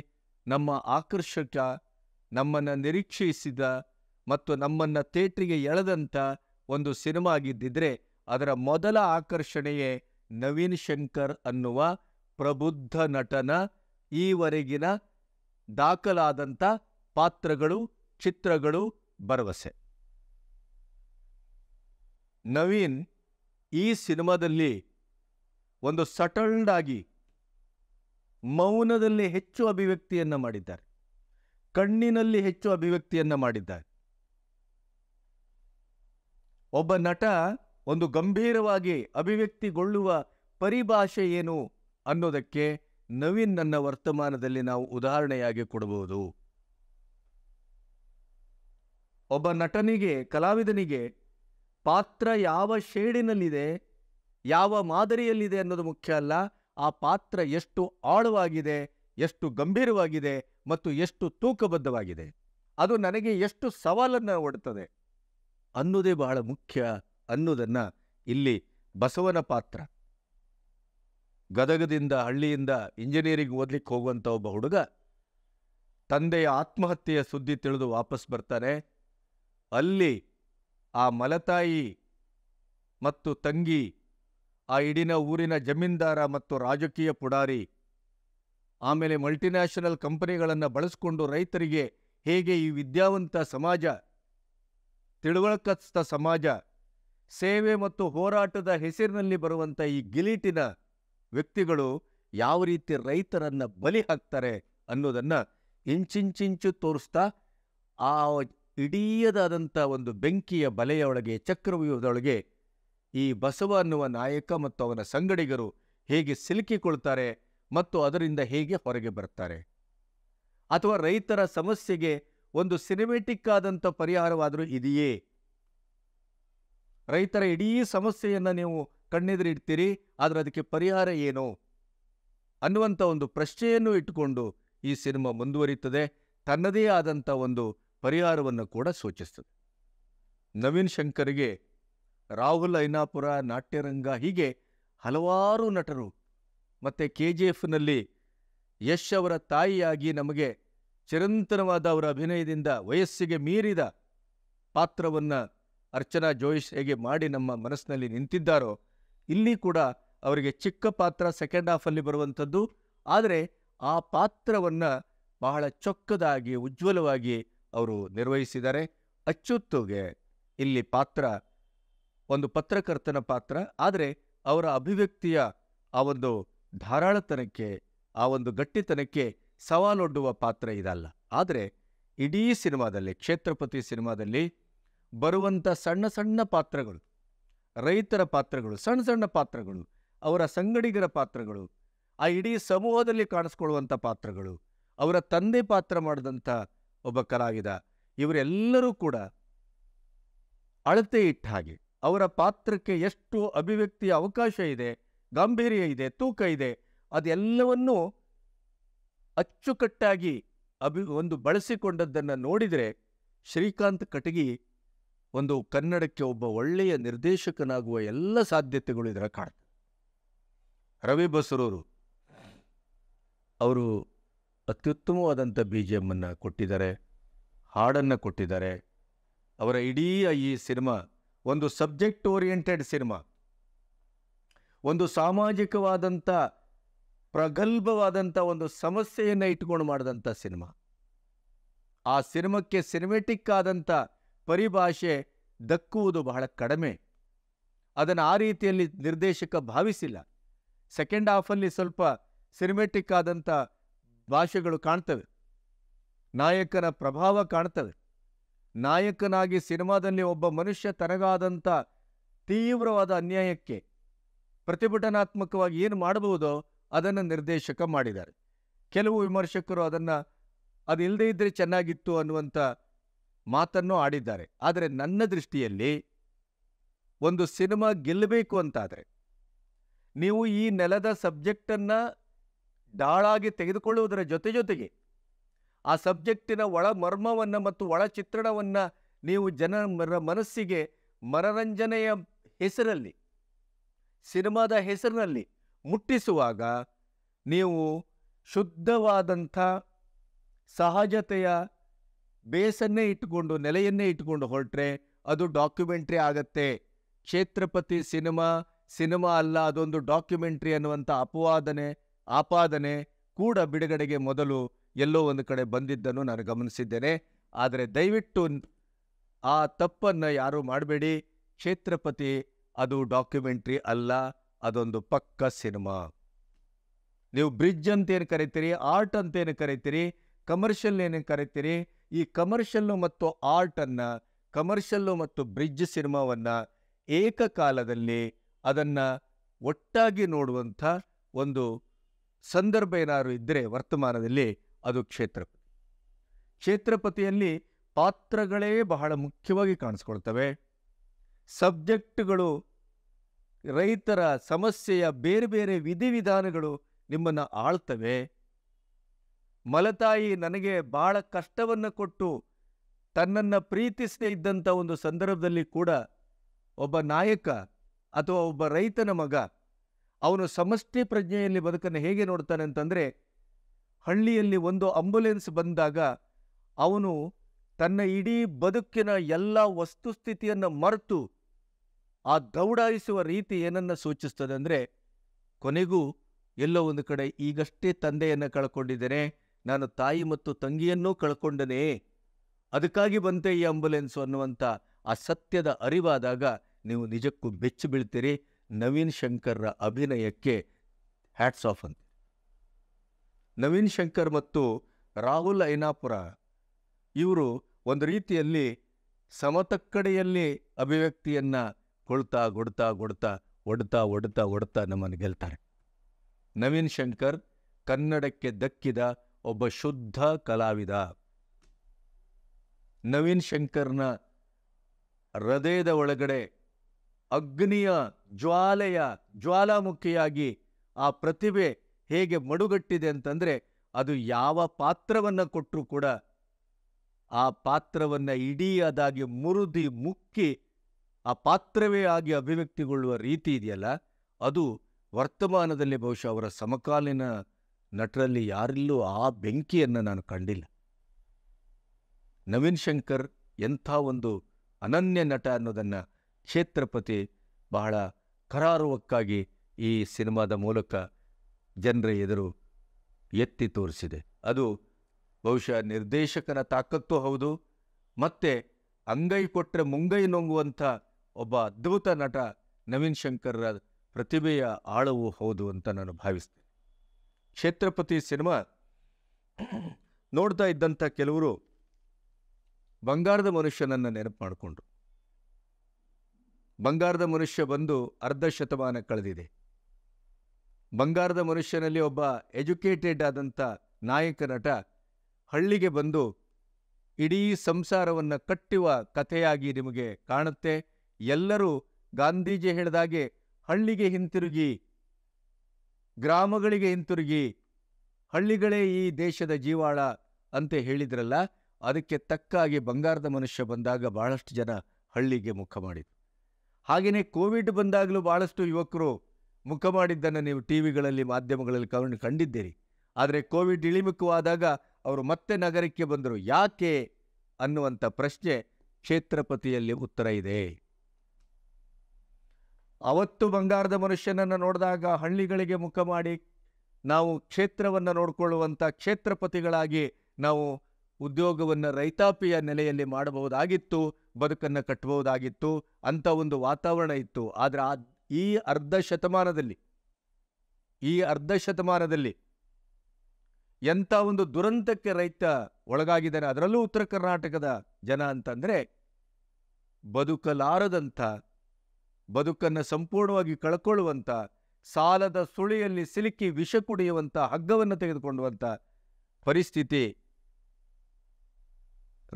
ನಮ್ಮ ಆಕರ್ಷಕ ನಮ್ಮನ್ನು ನಿರೀಕ್ಷಿಸಿದ ಮತ್ತು ನಮ್ಮನ್ನು ಥೇಟ್ರಿಗೆ ಎಳೆದಂಥ ಒಂದು ಸಿನಿಮಾ ಆಗಿದ್ದಿದ್ರೆ ಅದರ ಮೊದಲ ಆಕರ್ಷಣೆಯೇ ನವೀನ್ ಶಂಕರ್ ಅನ್ನುವ ಪ್ರಬುದ್ಧ ನಟನ ಈವರೆಗಿನ ದಾಖಲಾದಂಥ ಪಾತ್ರಗಳು ಚಿತ್ರಗಳು ಭರವಸೆ ನವೀನ್ ಈ ಸಿನಿಮಾದಲ್ಲಿ ಒಂದು ಸಟಲ್ಡ್ ಆಗಿ ಮೌನದಲ್ಲಿ ಹೆಚ್ಚು ಅಭಿವ್ಯಕ್ತಿಯನ್ನು ಮಾಡಿದ್ದಾರೆ ಕಣ್ಣಿನಲ್ಲಿ ಹೆಚ್ಚು ಅಭಿವ್ಯಕ್ತಿಯನ್ನು ಮಾಡಿದ್ದಾರೆ ಒಬ್ಬ ನಟ ಒಂದು ಗಂಭೀರವಾಗಿ ಅಭಿವ್ಯಕ್ತಿಗೊಳ್ಳುವ ಪರಿಭಾಷೆ ಏನು ಅನ್ನೋದಕ್ಕೆ ನವೀನ್ ನನ್ನ ವರ್ತಮಾನದಲ್ಲಿ ನಾವು ಉದಾಹರಣೆಯಾಗಿ ಕೊಡಬಹುದು ಒಬ್ಬ ನಟನಿಗೆ ಕಲಾವಿದನಿಗೆ ಪಾತ್ರ ಯಾವ ಶೇಡಿನಲ್ಲಿದೆ ಯಾವ ಮಾದರಿಯಲ್ಲಿದೆ ಅನ್ನೋದು ಮುಖ್ಯ ಅಲ್ಲ ಆ ಪಾತ್ರ ಎಷ್ಟು ಆಳವಾಗಿದೆ ಎಷ್ಟು ಗಂಭೀರವಾಗಿದೆ ಮತ್ತು ಎಷ್ಟು ತೂಕಬದ್ಧವಾಗಿದೆ ಅದು ನನಗೆ ಎಷ್ಟು ಸವಾಲನ್ನು ಒಡ್ತದೆ ಅನ್ನೋದೇ ಬಹಳ ಮುಖ್ಯ ಅನ್ನೋದನ್ನು ಇಲ್ಲಿ ಬಸವನ ಪಾತ್ರ ಗದಗದಿಂದ ಹಳ್ಳಿಯಿಂದ ಇಂಜಿನಿಯರಿಂಗ್ ಓದಲಿಕ್ಕೆ ಹೋಗುವಂಥ ಒಬ್ಬ ಹುಡುಗ ತಂದೆಯ ಆತ್ಮಹತ್ಯೆಯ ಸುದ್ದಿ ತಿಳಿದು ವಾಪಸ್ ಬರ್ತಾನೆ ಅಲ್ಲಿ ಆ ಮಲತಾಯಿ ಮತ್ತು ತಂಗಿ ಆ ಇಡಿನ ಊರಿನ ಜಮೀನ್ದಾರ ಮತ್ತು ರಾಜಕೀಯ ಪುಡಾರಿ ಆಮೇಲೆ ಮಲ್ಟಿನ್ಯಾಷನಲ್ ಕಂಪನಿಗಳನ್ನು ಬಳಸಿಕೊಂಡು ರೈತರಿಗೆ ಹೇಗೆ ಈ ವಿದ್ಯಾವಂತ ಸಮಾಜ ತಿಳುವಳಕಸ್ಥ ಸಮಾಜ ಸೇವೆ ಮತ್ತು ಹೋರಾಟದ ಹೆಸರಿನಲ್ಲಿ ಬರುವಂಥ ಈ ಗಿಲೀಟಿನ ವ್ಯಕ್ತಿಗಳು ಯಾವ ರೀತಿ ರೈತರನ್ನು ಬಲಿ ಹಾಕ್ತಾರೆ ಅನ್ನೋದನ್ನು ಇಂಚಿಂಚಿಂಚು ತೋರಿಸ್ತಾ ಆ ಇಡೀದಾದಂಥ ಒಂದು ಬೆಂಕಿಯ ಬಲೆಯೊಳಗೆ ಚಕ್ರವ್ಯೂಹದೊಳಗೆ ಈ ಬಸವ ಅನ್ನುವ ನಾಯಕ ಮತ್ತು ಅವನ ಸಂಗಡಿಗರು ಹೇಗೆ ಸಿಲುಕಿಕೊಳ್ತಾರೆ ಮತ್ತು ಅದರಿಂದ ಹೇಗೆ ಹೊರಗೆ ಬರ್ತಾರೆ ಅಥವಾ ರೈತರ ಸಮಸ್ಯೆಗೆ ಒಂದು ಸಿನಿಮೆಟಿಕ್ ಆದಂಥ ಪರಿಹಾರವಾದರೂ ಇದೆಯೇ ರೈತರ ಇಡೀ ಸಮಸ್ಯೆಯನ್ನು ನೀವು ಕಣ್ಣೆದುರು ಇಡ್ತೀರಿ ಆದರೆ ಅದಕ್ಕೆ ಪರಿಹಾರ ಏನು ಅನ್ನುವಂಥ ಒಂದು ಪ್ರಶ್ನೆಯನ್ನು ಇಟ್ಟುಕೊಂಡು ಈ ಸಿನಿಮಾ ಮುಂದುವರಿಯುತ್ತದೆ ತನ್ನದೇ ಆದಂಥ ಒಂದು ಪರಿಹಾರವನ್ನು ಕೂಡ ಸೂಚಿಸ್ತದೆ ನವೀನ್ ಶಂಕರ್ಗೆ ರಾಹುಲ್ ಐನಾಪುರ ನಾಟ್ಯರಂಗ ಹೀಗೆ ಹಲವಾರು ನಟರು ಮತ್ತು ಕೆ ಜಿ ಎಫ್ನಲ್ಲಿ ಯಶ್ ಅವರ ತಾಯಿಯಾಗಿ ನಮಗೆ ಚಿರಂತನವಾದ ಅವರ ಅಭಿನಯದಿಂದ ವಯಸ್ಸಿಗೆ ಮೀರಿದ ಪಾತ್ರವನ್ನು ಅರ್ಚನಾ ಜೋಯಿಸ್ ಹೇಗೆ ಮಾಡಿ ನಮ್ಮ ಮನಸ್ಸಿನಲ್ಲಿ ನಿಂತಿದ್ದಾರೋ ಇಲ್ಲಿ ಕೂಡ ಅವರಿಗೆ ಚಿಕ್ಕ ಪಾತ್ರ ಸೆಕೆಂಡ್ ಹಾಫಲ್ಲಿ ಬರುವಂಥದ್ದು ಆದರೆ ಆ ಪಾತ್ರವನ್ನು ಬಹಳ ಚೊಕ್ಕದಾಗಿ ಉಜ್ವಲವಾಗಿ ಅವರು ನಿರ್ವಹಿಸಿದ್ದಾರೆ ಅಚ್ಚುತ್ತುಗೆ ಇಲ್ಲಿ ಪಾತ್ರ ಒಂದು ಪತ್ರಕರ್ತನ ಪಾತ್ರ ಆದರೆ ಅವರ ಅಭಿವ್ಯಕ್ತಿಯ ಆ ಒಂದು ಧಾರಾಳತನಕ್ಕೆ ಆ ಒಂದು ಗಟ್ಟಿತನಕ್ಕೆ ಸವಾಲೊಡ್ಡುವ ಪಾತ್ರ ಇದಲ್ಲ ಆದರೆ ಇಡೀ ಸಿನಿಮಾದಲ್ಲಿ ಕ್ಷೇತ್ರಪತಿ ಸಿನಿಮಾದಲ್ಲಿ ಬರುವಂಥ ಸಣ್ಣ ಸಣ್ಣ ಪಾತ್ರಗಳು ರೈತರ ಪಾತ್ರಗಳು ಸಣ್ಣ ಸಣ್ಣ ಪಾತ್ರಗಳು ಅವರ ಸಂಗಡಿಗರ ಪಾತ್ರಗಳು ಆ ಇಡೀ ಸಮೂಹದಲ್ಲಿ ಕಾಣಿಸ್ಕೊಳ್ಳುವಂಥ ಪಾತ್ರಗಳು ಅವರ ತಂದೆ ಪಾತ್ರ ಮಾಡಿದಂಥ ಒಬ್ಬ ಕಲಾವಿದ ಇವರೆಲ್ಲರೂ ಕೂಡ ಅಳತೆ ಇಟ್ಟ ಹಾಗೆ ಅವರ ಪಾತ್ರಕ್ಕೆ ಎಷ್ಟು ಅಭಿವ್ಯಕ್ತಿಯ ಅವಕಾಶ ಇದೆ ಗಾಂಭೀರ್ಯ ಇದೆ ತೂಕ ಇದೆ ಅದೆಲ್ಲವನ್ನೂ ಅಚ್ಚುಕಟ್ಟಾಗಿ ಅಭಿ ಒಂದು ಬಳಸಿಕೊಂಡದ್ದನ್ನು ನೋಡಿದರೆ ಶ್ರೀಕಾಂತ್ ಕಟಗಿ ಒಂದು ಕನ್ನಡಕ್ಕೆ ಒಬ್ಬ ಒಳ್ಳೆಯ ನಿರ್ದೇಶಕನಾಗುವ ಎಲ್ಲ ಸಾಧ್ಯತೆಗಳು ಇದರ ಕಾಣ್ತವೆ ರವಿ ಬಸರೂರು ಅವರು ಅತ್ಯುತ್ತಮವಾದಂಥ ಬಿ ಜಿ ಎಮ್ಮನ್ನು ಕೊಟ್ಟಿದ್ದಾರೆ ಹಾಡನ್ನು ಕೊಟ್ಟಿದ್ದಾರೆ ಅವರ ಇಡೀ ಈ ಸಿನಿಮಾ ಒಂದು ಸಬ್ಜೆಕ್ಟ್ ಓರಿಯೆಂಟೆಡ್ ಸಿನಿಮಾ ಒಂದು ಸಾಮಾಜಿಕವಾದಂಥ ಪ್ರಗಲ್ಭವಾದಂಥ ಒಂದು ಸಮಸ್ಯೆಯನ್ನು ಇಟ್ಕೊಂಡು ಮಾಡಿದಂಥ ಸಿನಿಮಾ ಆ ಸಿನಿಮಕ್ಕೆ ಸಿನಿಮೆಟಿಕ್ ಆದಂಥ ಪರಿಭಾಷೆ ದಕ್ಕುವುದು ಬಹಳ ಕಡಿಮೆ ಅದನ್ನು ಆ ರೀತಿಯಲ್ಲಿ ನಿರ್ದೇಶಕ ಭಾವಿಸಿಲ್ಲ ಸೆಕೆಂಡ್ ಹಾಫಲ್ಲಿ ಸ್ವಲ್ಪ ಸಿನಿಮೆಟಿಕ್ ಆದಂಥ ಭಾಷೆಗಳು ಕಾಣ್ತವೆ ನಾಯಕನ ಪ್ರಭಾವ ಕಾಣ್ತವೆ ನಾಯಕನಾಗಿ ಸಿನಿಮಾದಲ್ಲಿ ಒಬ್ಬ ಮನುಷ್ಯ ತನಗಾದಂಥ ತೀವ್ರವಾದ ಅನ್ಯಾಯಕ್ಕೆ ಪ್ರತಿಭಟನಾತ್ಮಕವಾಗಿ ಏನು ಮಾಡಬಹುದೋ ಅದನ್ನು ನಿರ್ದೇಶಕ ಮಾಡಿದ್ದಾರೆ ಕೆಲವು ವಿಮರ್ಶಕರು ಅದನ್ನು ಅದಿಲ್ಲದೇ ಇದ್ದರೆ ಚೆನ್ನಾಗಿತ್ತು ಅನ್ನುವಂಥ ಮಾತನ್ನು ಆಡಿದ್ದಾರೆ ಆದರೆ ನನ್ನ ದೃಷ್ಟಿಯಲ್ಲಿ ಒಂದು ಸಿನಿಮಾ ಗೆಲ್ಲಬೇಕು ಅಂತಾದರೆ ನೀವು ಈ ನೆಲದ ಸಬ್ಜೆಕ್ಟನ್ನು ಡಾಳಾಗಿ ತೆಗೆದುಕೊಳ್ಳುವುದರ ಜೊತೆ ಜೊತೆಗೆ ಆ ಸಬ್ಜೆಕ್ಟಿನ ಒಳ ಮರ್ಮವನ್ನು ಮತ್ತು ಒಳ ಚಿತ್ರಣವನ್ನು ನೀವು ಜನರ ಮನಸ್ಸಿಗೆ ಮನರಂಜನೆಯ ಹೆಸರಲ್ಲಿ ಸಿನಿಮಾದ ಹೆಸರಿನಲ್ಲಿ ಮುಟ್ಟಿಸುವಾಗ ನೀವು ಶುದ್ಧವಾದಂಥ ಸಹಜತೆಯ ಬೇಸನ್ನೇ ಇಟ್ಟುಕೊಂಡು ನೆಲೆಯನ್ನೇ ಇಟ್ಟುಕೊಂಡು ಹೊರಟ್ರೆ ಅದು ಡಾಕ್ಯುಮೆಂಟ್ರಿ ಆಗತ್ತೆ ಕ್ಷೇತ್ರಪತಿ ಸಿನಿಮಾ ಸಿನಿಮಾ ಅಲ್ಲ ಅದೊಂದು ಡಾಕ್ಯುಮೆಂಟ್ರಿ ಅನ್ನುವಂಥ ಅಪವಾದನೆ ಆಪಾದನೆ ಕೂಡ ಬಿಡುಗಡೆಗೆ ಮೊದಲು ಎಲ್ಲೋ ಒಂದು ಕಡೆ ಬಂದಿದ್ದನ್ನು ನಾನು ಗಮನಿಸಿದ್ದೇನೆ ಆದರೆ ದಯವಿಟ್ಟು ಆ ತಪ್ಪನ್ನು ಯಾರೂ ಮಾಡಬೇಡಿ ಕ್ಷೇತ್ರಪತಿ ಅದು ಡಾಕ್ಯುಮೆಂಟ್ರಿ ಅಲ್ಲ ಅದೊಂದು ಪಕ್ಕ ಸಿನಿಮಾ ನೀವು ಬ್ರಿಡ್ಜ್ ಅಂತೇನು ಕರಿತೀರಿ ಆರ್ಟ್ ಅಂತೇನು ಕರಿತೀರಿ ಕಮರ್ಷಿಯಲ್ ಏನು ಕರಿತೀರಿ ಈ ಕಮರ್ಷಿಯಲ್ಲು ಮತ್ತು ಆರ್ಟನ್ನು ಕಮರ್ಷಿಯಲ್ಲು ಮತ್ತು ಬ್ರಿಡ್ಜ್ ಸಿನಿಮಾವನ್ನು ಏಕಕಾಲದಲ್ಲಿ ಅದನ್ನು ಒಟ್ಟಾಗಿ ನೋಡುವಂಥ ಒಂದು ಸಂದರ್ಭ ಏನಾದ್ರು ಇದ್ದರೆ ವರ್ತಮಾನದಲ್ಲಿ ಅದು ಕ್ಷೇತ್ರಪತಿ ಕ್ಷೇತ್ರಪತಿಯಲ್ಲಿ ಪಾತ್ರಗಳೇ ಬಹಳ ಮುಖ್ಯವಾಗಿ ಕಾಣಿಸ್ಕೊಳ್ತವೆ ಸಬ್ಜೆಕ್ಟ್ಗಳು ರೈತರ ಸಮಸ್ಯೆಯ ಬೇರೆ ಬೇರೆ ವಿಧಿವಿಧಾನಗಳು ನಿಮ್ಮನ್ನು ಆಳ್ತವೆ ಮಲತಾಯಿ ನನಗೆ ಬಹಳ ಕಷ್ಟವನ್ನು ಕೊಟ್ಟು ತನ್ನನ್ನು ಪ್ರೀತಿಸದೇ ಇದ್ದಂಥ ಒಂದು ಸಂದರ್ಭದಲ್ಲಿ ಕೂಡ ಒಬ್ಬ ನಾಯಕ ಅಥವಾ ಒಬ್ಬ ರೈತನ ಮಗ ಅವನು ಸಮಷ್ಟಿ ಪ್ರಜ್ಞೆಯಲ್ಲಿ ಬದುಕನ್ನು ಹೇಗೆ ನೋಡ್ತಾನೆ ಅಂತಂದರೆ ಹಳ್ಳಿಯಲ್ಲಿ ಒಂದು ಆಂಬುಲೆನ್ಸ್ ಬಂದಾಗ ಅವನು ತನ್ನ ಇಡೀ ಬದುಕಿನ ಎಲ್ಲ ವಸ್ತುಸ್ಥಿತಿಯನ್ನು ಮರೆತು ಆ ದೌಡಾಯಿಸುವ ರೀತಿ ಏನನ್ನು ಸೂಚಿಸ್ತದೆ ಅಂದರೆ ಕೊನೆಗೂ ಎಲ್ಲೋ ಒಂದು ಕಡೆ ಈಗಷ್ಟೇ ತಂದೆಯನ್ನು ಕಳ್ಕೊಂಡಿದ್ದೇನೆ ನಾನು ತಾಯಿ ಮತ್ತು ತಂಗಿಯನ್ನೂ ಕಳ್ಕೊಂಡನೇ ಅದಕ್ಕಾಗಿ ಬಂತೆ ಈ ಆಂಬ್ಯುಲೆನ್ಸು ಅನ್ನುವಂಥ ಆ ಸತ್ಯದ ಅರಿವಾದಾಗ ನೀವು ನಿಜಕ್ಕೂ ಬೆಚ್ಚಿ ಬೀಳ್ತೀರಿ ನವೀನ್ ಶಂಕರ್ರ ಅಭಿನಯಕ್ಕೆ ಹ್ಯಾಟ್ಸ್ ಆಫ್ ಅಂತ ನವೀನ್ ಶಂಕರ್ ಮತ್ತು ರಾಹುಲ್ ಐನಾಪುರ ಇವರು ಒಂದು ರೀತಿಯಲ್ಲಿ ಸಮತಕ್ಕಡೆಯಲ್ಲಿ ಅಭಿವ್ಯಕ್ತಿಯನ್ನು ಕೊಳ್ತಾ ಗೊಡ್ತಾ ಗೊಡ್ತಾ ಒಡ್ತಾ ಒಡ್ತಾ ಒಡ್ತಾ ನಮ್ಮನ್ನು ಗೆಲ್ತಾರೆ ನವೀನ್ ಶಂಕರ್ ಕನ್ನಡಕ್ಕೆ ದಕ್ಕಿದ ಒಬ್ಬ ಶುದ್ಧ ಕಲಾವಿದ ನವೀನ್ ಶಂಕರ್ನ ಹೃದಯದ ಒಳಗಡೆ ಅಗ್ನಿಯ ಜ್ವಾಲೆಯ ಜ್ವಾಲಾಮುಖಿಯಾಗಿ ಆ ಪ್ರತಿಭೆ ಹೇಗೆ ಮಡುಗಟ್ಟಿದೆ ಅಂತಂದರೆ ಅದು ಯಾವ ಪಾತ್ರವನ್ನು ಕೊಟ್ಟರೂ ಕೂಡ ಆ ಪಾತ್ರವನ್ನು ಇಡೀ ಅದಾಗಿ ಮುರುದಿ ಮುಕ್ಕಿ ಆ ಪಾತ್ರವೇ ಆಗಿ ಅಭಿವ್ಯಕ್ತಿಗೊಳ್ಳುವ ರೀತಿ ಇದೆಯಲ್ಲ ಅದು ವರ್ತಮಾನದಲ್ಲಿ ಬಹುಶಃ ಅವರ ಸಮಕಾಲೀನ ನಟರಲ್ಲಿ ಯಾರಲ್ಲೂ ಆ ಬೆಂಕಿಯನ್ನು ನಾನು ಕಂಡಿಲ್ಲ ನವೀನ್ ಶಂಕರ್ ಎಂಥ ಒಂದು ಅನನ್ಯ ನಟ ಅನ್ನೋದನ್ನು ಕ್ಷೇತ್ರಪತಿ ಬಹಳ ಕರಾರುವಕ್ಕಾಗಿ ಈ ಸಿನಿಮಾದ ಮೂಲಕ ಜನರ ಎದುರು ಎತ್ತಿ ತೋರಿಸಿದೆ ಅದು ಬಹುಶಃ ನಿರ್ದೇಶಕನ ತಾಕತ್ತೂ ಹೌದು ಮತ್ತೆ ಅಂಗೈ ಕೊಟ್ಟರೆ ಮುಂಗೈ ನುಂಗುವಂಥ ಒಬ್ಬ ಅದ್ಭುತ ನಟ ನವೀನ್ ಶಂಕರ್ರ ಪ್ರತಿಭೆಯ ಆಳವೂ ಹೌದು ಅಂತ ನಾನು ಭಾವಿಸ್ತೇನೆ ಕ್ಷೇತ್ರಪತಿ ಸಿನಿಮಾ ನೋಡ್ತಾ ಇದ್ದಂಥ ಕೆಲವರು ಬಂಗಾರದ ಮನುಷ್ಯನನ್ನು ನೆನಪು ಮಾಡಿಕೊಂಡ್ರು ಬಂಗಾರದ ಮನುಷ್ಯ ಬಂದು ಅರ್ಧ ಶತಮಾನ ಕಳೆದಿದೆ ಬಂಗಾರದ ಮನುಷ್ಯನಲ್ಲಿ ಒಬ್ಬ ಎಜುಕೇಟೆಡ್ ಆದಂಥ ನಾಯಕ ನಟ ಹಳ್ಳಿಗೆ ಬಂದು ಇಡೀ ಸಂಸಾರವನ್ನು ಕಟ್ಟುವ ಕಥೆಯಾಗಿ ನಿಮಗೆ ಕಾಣುತ್ತೆ ಎಲ್ಲರೂ ಗಾಂಧೀಜಿ ಹೇಳಿದಾಗೆ ಹಳ್ಳಿಗೆ ಹಿಂತಿರುಗಿ ಗ್ರಾಮಗಳಿಗೆ ಹಿಂತಿರುಗಿ ಹಳ್ಳಿಗಳೇ ಈ ದೇಶದ ಜೀವಾಳ ಅಂತ ಹೇಳಿದ್ರಲ್ಲ ಅದಕ್ಕೆ ತಕ್ಕಾಗಿ ಬಂಗಾರದ ಮನುಷ್ಯ ಬಂದಾಗ ಬಹಳಷ್ಟು ಜನ ಹಳ್ಳಿಗೆ ಮುಖ ಮಾಡಿದರು ಹಾಗೆಯೇ ಕೋವಿಡ್ ಬಂದಾಗಲೂ ಭಾಳಷ್ಟು ಯುವಕರು ಮುಖ ಮಾಡಿದ್ದನ್ನು ನೀವು ಟಿ ವಿಗಳಲ್ಲಿ ಮಾಧ್ಯಮಗಳಲ್ಲಿ ಕಂಡು ಕಂಡಿದ್ದೀರಿ ಆದರೆ ಕೋವಿಡ್ ಇಳಿಮುಖವಾದಾಗ ಅವರು ಮತ್ತೆ ನಗರಕ್ಕೆ ಬಂದರು ಯಾಕೆ ಅನ್ನುವಂಥ ಪ್ರಶ್ನೆ ಕ್ಷೇತ್ರಪತಿಯಲ್ಲಿ ಉತ್ತರ ಇದೆ ಅವತ್ತು ಬಂಗಾರದ ಮನುಷ್ಯನನ್ನು ನೋಡಿದಾಗ ಹಳ್ಳಿಗಳಿಗೆ ಮುಖ ಮಾಡಿ ನಾವು ಕ್ಷೇತ್ರವನ್ನು ನೋಡಿಕೊಳ್ಳುವಂಥ ಕ್ಷೇತ್ರಪತಿಗಳಾಗಿ ನಾವು ಉದ್ಯೋಗವನ್ನು ರೈತಾಪಿಯ ನೆಲೆಯಲ್ಲಿ ಮಾಡಬಹುದಾಗಿತ್ತು ಬದುಕನ್ನು ಕಟ್ಟಬಹುದಾಗಿತ್ತು ಅಂಥ ಒಂದು ವಾತಾವರಣ ಇತ್ತು ಆದರೆ ಆ ಈ ಅರ್ಧ ಶತಮಾನದಲ್ಲಿ ಈ ಅರ್ಧ ಶತಮಾನದಲ್ಲಿ ಎಂಥ ಒಂದು ದುರಂತಕ್ಕೆ ರೈತ ಒಳಗಾಗಿದ್ದಾನೆ ಅದರಲ್ಲೂ ಉತ್ತರ ಕರ್ನಾಟಕದ ಜನ ಅಂತಂದರೆ ಬದುಕಲಾರದಂಥ ಬದುಕನ್ನು ಸಂಪೂರ್ಣವಾಗಿ ಕಳ್ಕೊಳ್ಳುವಂಥ ಸಾಲದ ಸುಳಿಯಲ್ಲಿ ಸಿಲುಕಿ ವಿಷ ಕುಡಿಯುವಂಥ ಹಗ್ಗವನ್ನು ತೆಗೆದುಕೊಳ್ಳುವಂಥ ಪರಿಸ್ಥಿತಿ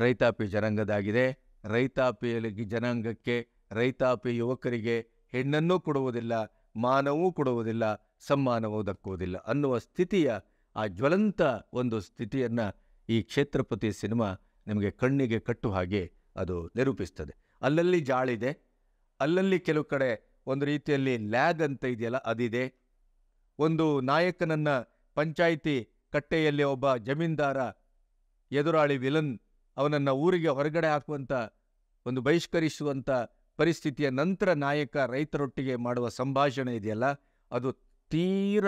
ರೈತಾಪಿ ಜನಾಂಗದಾಗಿದೆ ರೈತಾಪಿಯಲ್ಲಿ ಜನಾಂಗಕ್ಕೆ ರೈತಾಪಿ ಯುವಕರಿಗೆ ಹೆಣ್ಣನ್ನೂ ಕೊಡುವುದಿಲ್ಲ ಮಾನವೂ ಕೊಡುವುದಿಲ್ಲ ಸಮ್ಮಾನವೂ ದಕ್ಕುವುದಿಲ್ಲ ಅನ್ನುವ ಸ್ಥಿತಿಯ ಆ ಜ್ವಲಂತ ಒಂದು ಸ್ಥಿತಿಯನ್ನು ಈ ಕ್ಷೇತ್ರಪತಿ ಸಿನಿಮಾ ನಿಮಗೆ ಕಣ್ಣಿಗೆ ಕಟ್ಟು ಹಾಗೆ ಅದು ನಿರೂಪಿಸ್ತದೆ ಅಲ್ಲಲ್ಲಿ ಜಾಳಿದೆ ಅಲ್ಲಲ್ಲಿ ಕೆಲವು ಕಡೆ ಒಂದು ರೀತಿಯಲ್ಲಿ ಲ್ಯಾಗ್ ಅಂತ ಇದೆಯಲ್ಲ ಅದಿದೆ ಒಂದು ನಾಯಕನನ್ನು ಪಂಚಾಯಿತಿ ಕಟ್ಟೆಯಲ್ಲಿ ಒಬ್ಬ ಜಮೀನ್ದಾರ ಎದುರಾಳಿ ವಿಲನ್ ಅವನನ್ನು ಊರಿಗೆ ಹೊರಗಡೆ ಹಾಕುವಂಥ ಒಂದು ಬಹಿಷ್ಕರಿಸುವಂಥ ಪರಿಸ್ಥಿತಿಯ ನಂತರ ನಾಯಕ ರೈತರೊಟ್ಟಿಗೆ ಮಾಡುವ ಸಂಭಾಷಣೆ ಇದೆಯಲ್ಲ ಅದು ತೀರ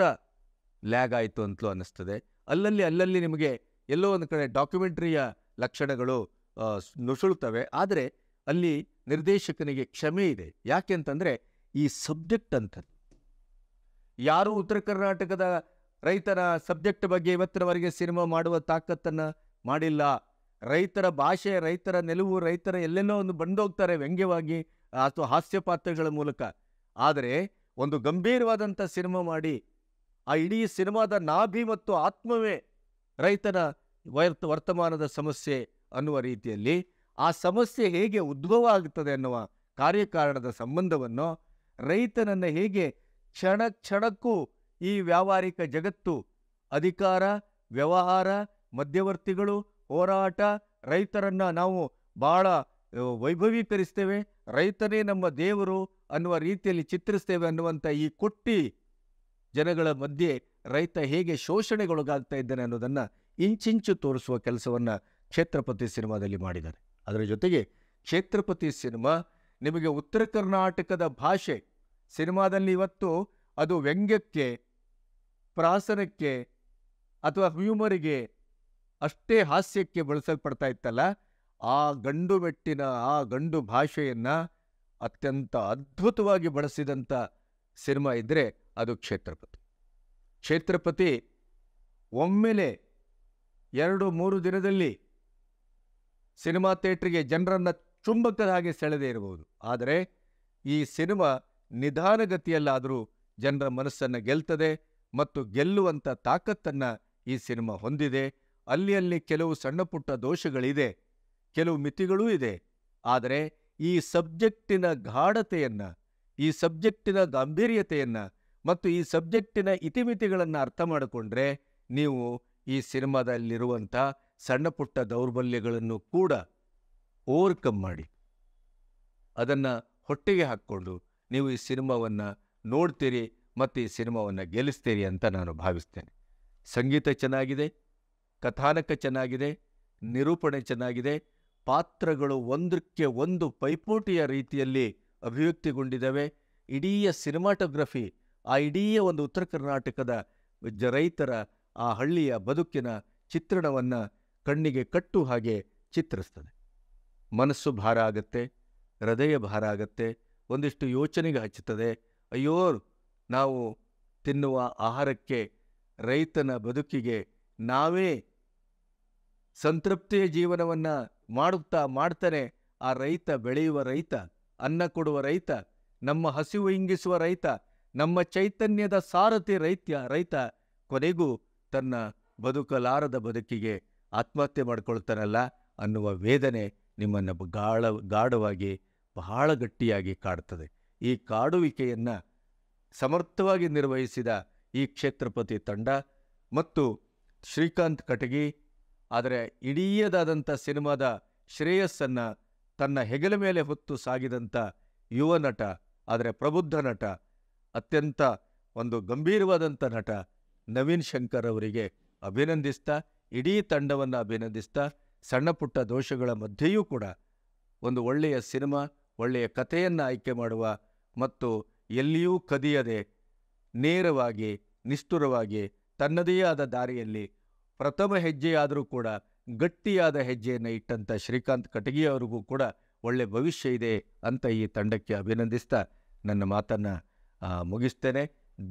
ಲ್ಯಾಗ್ ಆಯಿತು ಅಂತಲೂ ಅನ್ನಿಸ್ತದೆ ಅಲ್ಲಲ್ಲಿ ಅಲ್ಲಲ್ಲಿ ನಿಮಗೆ ಎಲ್ಲೋ ಒಂದು ಕಡೆ ಡಾಕ್ಯುಮೆಂಟ್ರಿಯ ಲಕ್ಷಣಗಳು ನುಸುಳ್ತವೆ ಆದರೆ ಅಲ್ಲಿ ನಿರ್ದೇಶಕನಿಗೆ ಕ್ಷಮೆ ಇದೆ ಯಾಕೆ ಈ ಸಬ್ಜೆಕ್ಟ್ ಅಂತ ಯಾರು ಉತ್ತರ ಕರ್ನಾಟಕದ ರೈತರ ಸಬ್ಜೆಕ್ಟ್ ಬಗ್ಗೆ ಇವತ್ತರವರೆಗೆ ಸಿನಿಮಾ ಮಾಡುವ ತಾಕತ್ತನ್ನು ಮಾಡಿಲ್ಲ ರೈತರ ಭಾಷೆ ರೈತರ ನೆಲುವು ರೈತರ ಎಲ್ಲೆಲ್ಲೋ ಒಂದು ಬಂದೋಗ್ತಾರೆ ವ್ಯಂಗ್ಯವಾಗಿ ಅಥವಾ ಹಾಸ್ಯ ಪಾತ್ರಗಳ ಮೂಲಕ ಆದರೆ ಒಂದು ಗಂಭೀರವಾದಂಥ ಸಿನಿಮಾ ಮಾಡಿ ಆ ಇಡೀ ಸಿನಿಮಾದ ನಾಭಿ ಮತ್ತು ಆತ್ಮವೇ ರೈತನ ವರ್ತ ವರ್ತಮಾನದ ಸಮಸ್ಯೆ ಅನ್ನುವ ರೀತಿಯಲ್ಲಿ ಆ ಸಮಸ್ಯೆ ಹೇಗೆ ಉದ್ಭವ ಆಗುತ್ತದೆ ಅನ್ನುವ ಕಾರ್ಯಕಾರಣದ ಸಂಬಂಧವನ್ನು ರೈತನನ್ನು ಹೇಗೆ ಕ್ಷಣ ಕ್ಷಣಕ್ಕೂ ಈ ವ್ಯಾವಹಾರಿಕ ಜಗತ್ತು ಅಧಿಕಾರ ವ್ಯವಹಾರ ಮಧ್ಯವರ್ತಿಗಳು ಹೋರಾಟ ರೈತರನ್ನು ನಾವು ಭಾಳ ವೈಭವೀಕರಿಸ್ತೇವೆ ರೈತನೇ ನಮ್ಮ ದೇವರು ಅನ್ನುವ ರೀತಿಯಲ್ಲಿ ಚಿತ್ರಿಸ್ತೇವೆ ಅನ್ನುವಂಥ ಈ ಕೊಟ್ಟಿ ಜನಗಳ ಮಧ್ಯೆ ರೈತ ಹೇಗೆ ಶೋಷಣೆಗೊಳಗಾಗ್ತಾ ಇದ್ದಾನೆ ಅನ್ನೋದನ್ನು ಇಂಚಿಂಚು ತೋರಿಸುವ ಕೆಲಸವನ್ನು ಕ್ಷೇತ್ರಪತಿ ಸಿನಿಮಾದಲ್ಲಿ ಮಾಡಿದ್ದಾರೆ ಅದರ ಜೊತೆಗೆ ಕ್ಷೇತ್ರಪತಿ ಸಿನಿಮಾ ನಿಮಗೆ ಉತ್ತರ ಕರ್ನಾಟಕದ ಭಾಷೆ ಸಿನಿಮಾದಲ್ಲಿ ಇವತ್ತು ಅದು ವ್ಯಂಗ್ಯಕ್ಕೆ ಪ್ರಾಸನಕ್ಕೆ ಅಥವಾ ಹ್ಯೂಮರಿಗೆ ಅಷ್ಟೇ ಹಾಸ್ಯಕ್ಕೆ ಬಳಸಲ್ಪಡ್ತಾ ಇತ್ತಲ್ಲ ಆ ಗಂಡು ಮೆಟ್ಟಿನ ಆ ಗಂಡು ಭಾಷೆಯನ್ನು ಅತ್ಯಂತ ಅದ್ಭುತವಾಗಿ ಬಳಸಿದಂಥ ಸಿನಿಮಾ ಇದ್ದರೆ ಅದು ಕ್ಷೇತ್ರಪತಿ ಕ್ಷೇತ್ರಪತಿ ಒಮ್ಮೆಲೆ ಎರಡು ಮೂರು ದಿನದಲ್ಲಿ ಸಿನಿಮಾ ಥಿಯೇಟ್ರಿಗೆ ಜನರನ್ನು ಚುಂಬಕದ ಹಾಗೆ ಸೆಳೆದೇ ಇರಬಹುದು ಆದರೆ ಈ ಸಿನಿಮಾ ನಿಧಾನಗತಿಯಲ್ಲಾದರೂ ಜನರ ಮನಸ್ಸನ್ನು ಗೆಲ್ತದೆ ಮತ್ತು ಗೆಲ್ಲುವಂಥ ತಾಕತ್ತನ್ನು ಈ ಸಿನಿಮಾ ಹೊಂದಿದೆ ಅಲ್ಲಿ ಅಲ್ಲಿ ಕೆಲವು ಸಣ್ಣ ಪುಟ್ಟ ದೋಷಗಳಿದೆ ಕೆಲವು ಮಿತಿಗಳೂ ಇದೆ ಆದರೆ ಈ ಸಬ್ಜೆಕ್ಟಿನ ಗಾಢತೆಯನ್ನು ಈ ಸಬ್ಜೆಕ್ಟಿನ ಗಾಂಭೀರ್ಯತೆಯನ್ನು ಮತ್ತು ಈ ಸಬ್ಜೆಕ್ಟಿನ ಇತಿಮಿತಿಗಳನ್ನು ಅರ್ಥ ಮಾಡಿಕೊಂಡ್ರೆ ನೀವು ಈ ಸಿನಿಮಾದಲ್ಲಿರುವಂಥ ಸಣ್ಣ ಪುಟ್ಟ ದೌರ್ಬಲ್ಯಗಳನ್ನು ಕೂಡ ಓವರ್ಕಮ್ ಮಾಡಿ ಅದನ್ನು ಹೊಟ್ಟೆಗೆ ಹಾಕ್ಕೊಂಡು ನೀವು ಈ ಸಿನಿಮಾವನ್ನು ನೋಡ್ತೀರಿ ಮತ್ತು ಈ ಸಿನಿಮಾವನ್ನು ಗೆಲ್ಲಿಸ್ತೀರಿ ಅಂತ ನಾನು ಭಾವಿಸ್ತೇನೆ ಸಂಗೀತ ಚೆನ್ನಾಗಿದೆ ಕಥಾನಕ ಚೆನ್ನಾಗಿದೆ ನಿರೂಪಣೆ ಚೆನ್ನಾಗಿದೆ ಪಾತ್ರಗಳು ಒಂದಕ್ಕೆ ಒಂದು ಪೈಪೋಟಿಯ ರೀತಿಯಲ್ಲಿ ಅಭಿವ್ಯಕ್ತಿಗೊಂಡಿದ್ದಾವೆ ಇಡೀ ಸಿನಿಮಾಟೋಗ್ರಫಿ ಆ ಇಡೀ ಒಂದು ಉತ್ತರ ಕರ್ನಾಟಕದ ರೈತರ ಆ ಹಳ್ಳಿಯ ಬದುಕಿನ ಚಿತ್ರಣವನ್ನು ಕಣ್ಣಿಗೆ ಕಟ್ಟು ಹಾಗೆ ಚಿತ್ರಿಸ್ತದೆ ಮನಸ್ಸು ಭಾರ ಆಗತ್ತೆ ಹೃದಯ ಭಾರ ಆಗತ್ತೆ ಒಂದಿಷ್ಟು ಯೋಚನೆಗೆ ಹಚ್ಚುತ್ತದೆ ಅಯ್ಯೋ ನಾವು ತಿನ್ನುವ ಆಹಾರಕ್ಕೆ ರೈತನ ಬದುಕಿಗೆ ನಾವೇ ಸಂತೃಪ್ತಿಯ ಜೀವನವನ್ನು ಮಾಡುತ್ತಾ ಮಾಡ್ತಾನೆ ಆ ರೈತ ಬೆಳೆಯುವ ರೈತ ಅನ್ನ ಕೊಡುವ ರೈತ ನಮ್ಮ ಹಸಿವು ಇಂಗಿಸುವ ರೈತ ನಮ್ಮ ಚೈತನ್ಯದ ಸಾರಥಿ ರೈತ್ಯ ರೈತ ಕೊನೆಗೂ ತನ್ನ ಬದುಕಲಾರದ ಬದುಕಿಗೆ ಆತ್ಮಹತ್ಯೆ ಮಾಡಿಕೊಳ್ತಾನಲ್ಲ ಅನ್ನುವ ವೇದನೆ ನಿಮ್ಮನ್ನು ಗಾಳ ಗಾಢವಾಗಿ ಬಹಳ ಗಟ್ಟಿಯಾಗಿ ಕಾಡ್ತದೆ ಈ ಕಾಡುವಿಕೆಯನ್ನು ಸಮರ್ಥವಾಗಿ ನಿರ್ವಹಿಸಿದ ಈ ಕ್ಷೇತ್ರಪತಿ ತಂಡ ಮತ್ತು ಶ್ರೀಕಾಂತ್ ಕಟಗಿ ಆದರೆ ಇಡೀದಾದಂಥ ಸಿನಿಮಾದ ಶ್ರೇಯಸ್ಸನ್ನು ತನ್ನ ಹೆಗಲ ಮೇಲೆ ಹೊತ್ತು ಸಾಗಿದಂಥ ಯುವ ನಟ ಆದರೆ ಪ್ರಬುದ್ಧ ನಟ ಅತ್ಯಂತ ಒಂದು ಗಂಭೀರವಾದಂಥ ನಟ ನವೀನ್ ಶಂಕರ್ ಅವರಿಗೆ ಅಭಿನಂದಿಸ್ತಾ ಇಡೀ ತಂಡವನ್ನು ಅಭಿನಂದಿಸ್ತಾ ಸಣ್ಣ ಪುಟ್ಟ ದೋಷಗಳ ಮಧ್ಯೆಯೂ ಕೂಡ ಒಂದು ಒಳ್ಳೆಯ ಸಿನಿಮಾ ಒಳ್ಳೆಯ ಕಥೆಯನ್ನು ಆಯ್ಕೆ ಮಾಡುವ ಮತ್ತು ಎಲ್ಲಿಯೂ ಕದಿಯದೆ ನೇರವಾಗಿ ನಿಷ್ಠುರವಾಗಿ ತನ್ನದೇ ಆದ ದಾರಿಯಲ್ಲಿ ಪ್ರಥಮ ಹೆಜ್ಜೆಯಾದರೂ ಕೂಡ ಗಟ್ಟಿಯಾದ ಹೆಜ್ಜೆಯನ್ನು ಇಟ್ಟಂಥ ಶ್ರೀಕಾಂತ್ ಕಟಗಿ ಕೂಡ ಒಳ್ಳೆಯ ಭವಿಷ್ಯ ಇದೆ ಅಂತ ಈ ತಂಡಕ್ಕೆ ಅಭಿನಂದಿಸ್ತಾ ನನ್ನ ಮಾತನ್ನು ಮುಗಿಸ್ತೇನೆ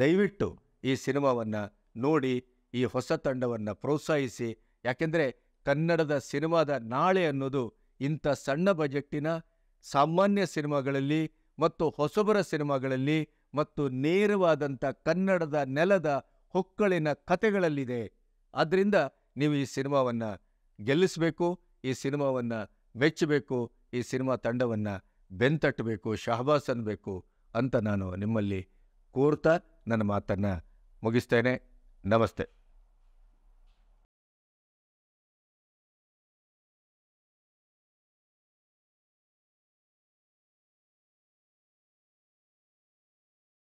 ದಯವಿಟ್ಟು ಈ ಸಿನಿಮಾವನ್ನು ನೋಡಿ ಈ ಹೊಸ ತಂಡವನ್ನು ಪ್ರೋತ್ಸಾಹಿಸಿ ಯಾಕೆಂದರೆ ಕನ್ನಡದ ಸಿನಿಮಾದ ನಾಳೆ ಅನ್ನೋದು ಇಂಥ ಸಣ್ಣ ಬಜೆಟ್ಟಿನ ಸಾಮಾನ್ಯ ಸಿನಿಮಾಗಳಲ್ಲಿ ಮತ್ತು ಹೊಸಬರ ಸಿನಿಮಾಗಳಲ್ಲಿ ಮತ್ತು ನೇರವಾದಂಥ ಕನ್ನಡದ ನೆಲದ ಹೊಕ್ಕಳಿನ ಕತೆಗಳಲ್ಲಿದೆ ಆದ್ದರಿಂದ ನೀವು ಈ ಸಿನಿಮಾವನ್ನು ಗೆಲ್ಲಿಸಬೇಕು ಈ ಸಿನಿಮಾವನ್ನು ಮೆಚ್ಚಬೇಕು ಈ ಸಿನಿಮಾ ತಂಡವನ್ನು ಬೆಂತಟ್ಟಬೇಕು ಶಹಬಾಸ್ ಅನ್ನಬೇಕು ಅಂತ ನಾನು ನಿಮ್ಮಲ್ಲಿ ಕೋರ್ತಾ ನನ್ನ ಮಾತನ್ನು ಮುಗಿಸ್ತೇನೆ ನಮಸ್ತೆ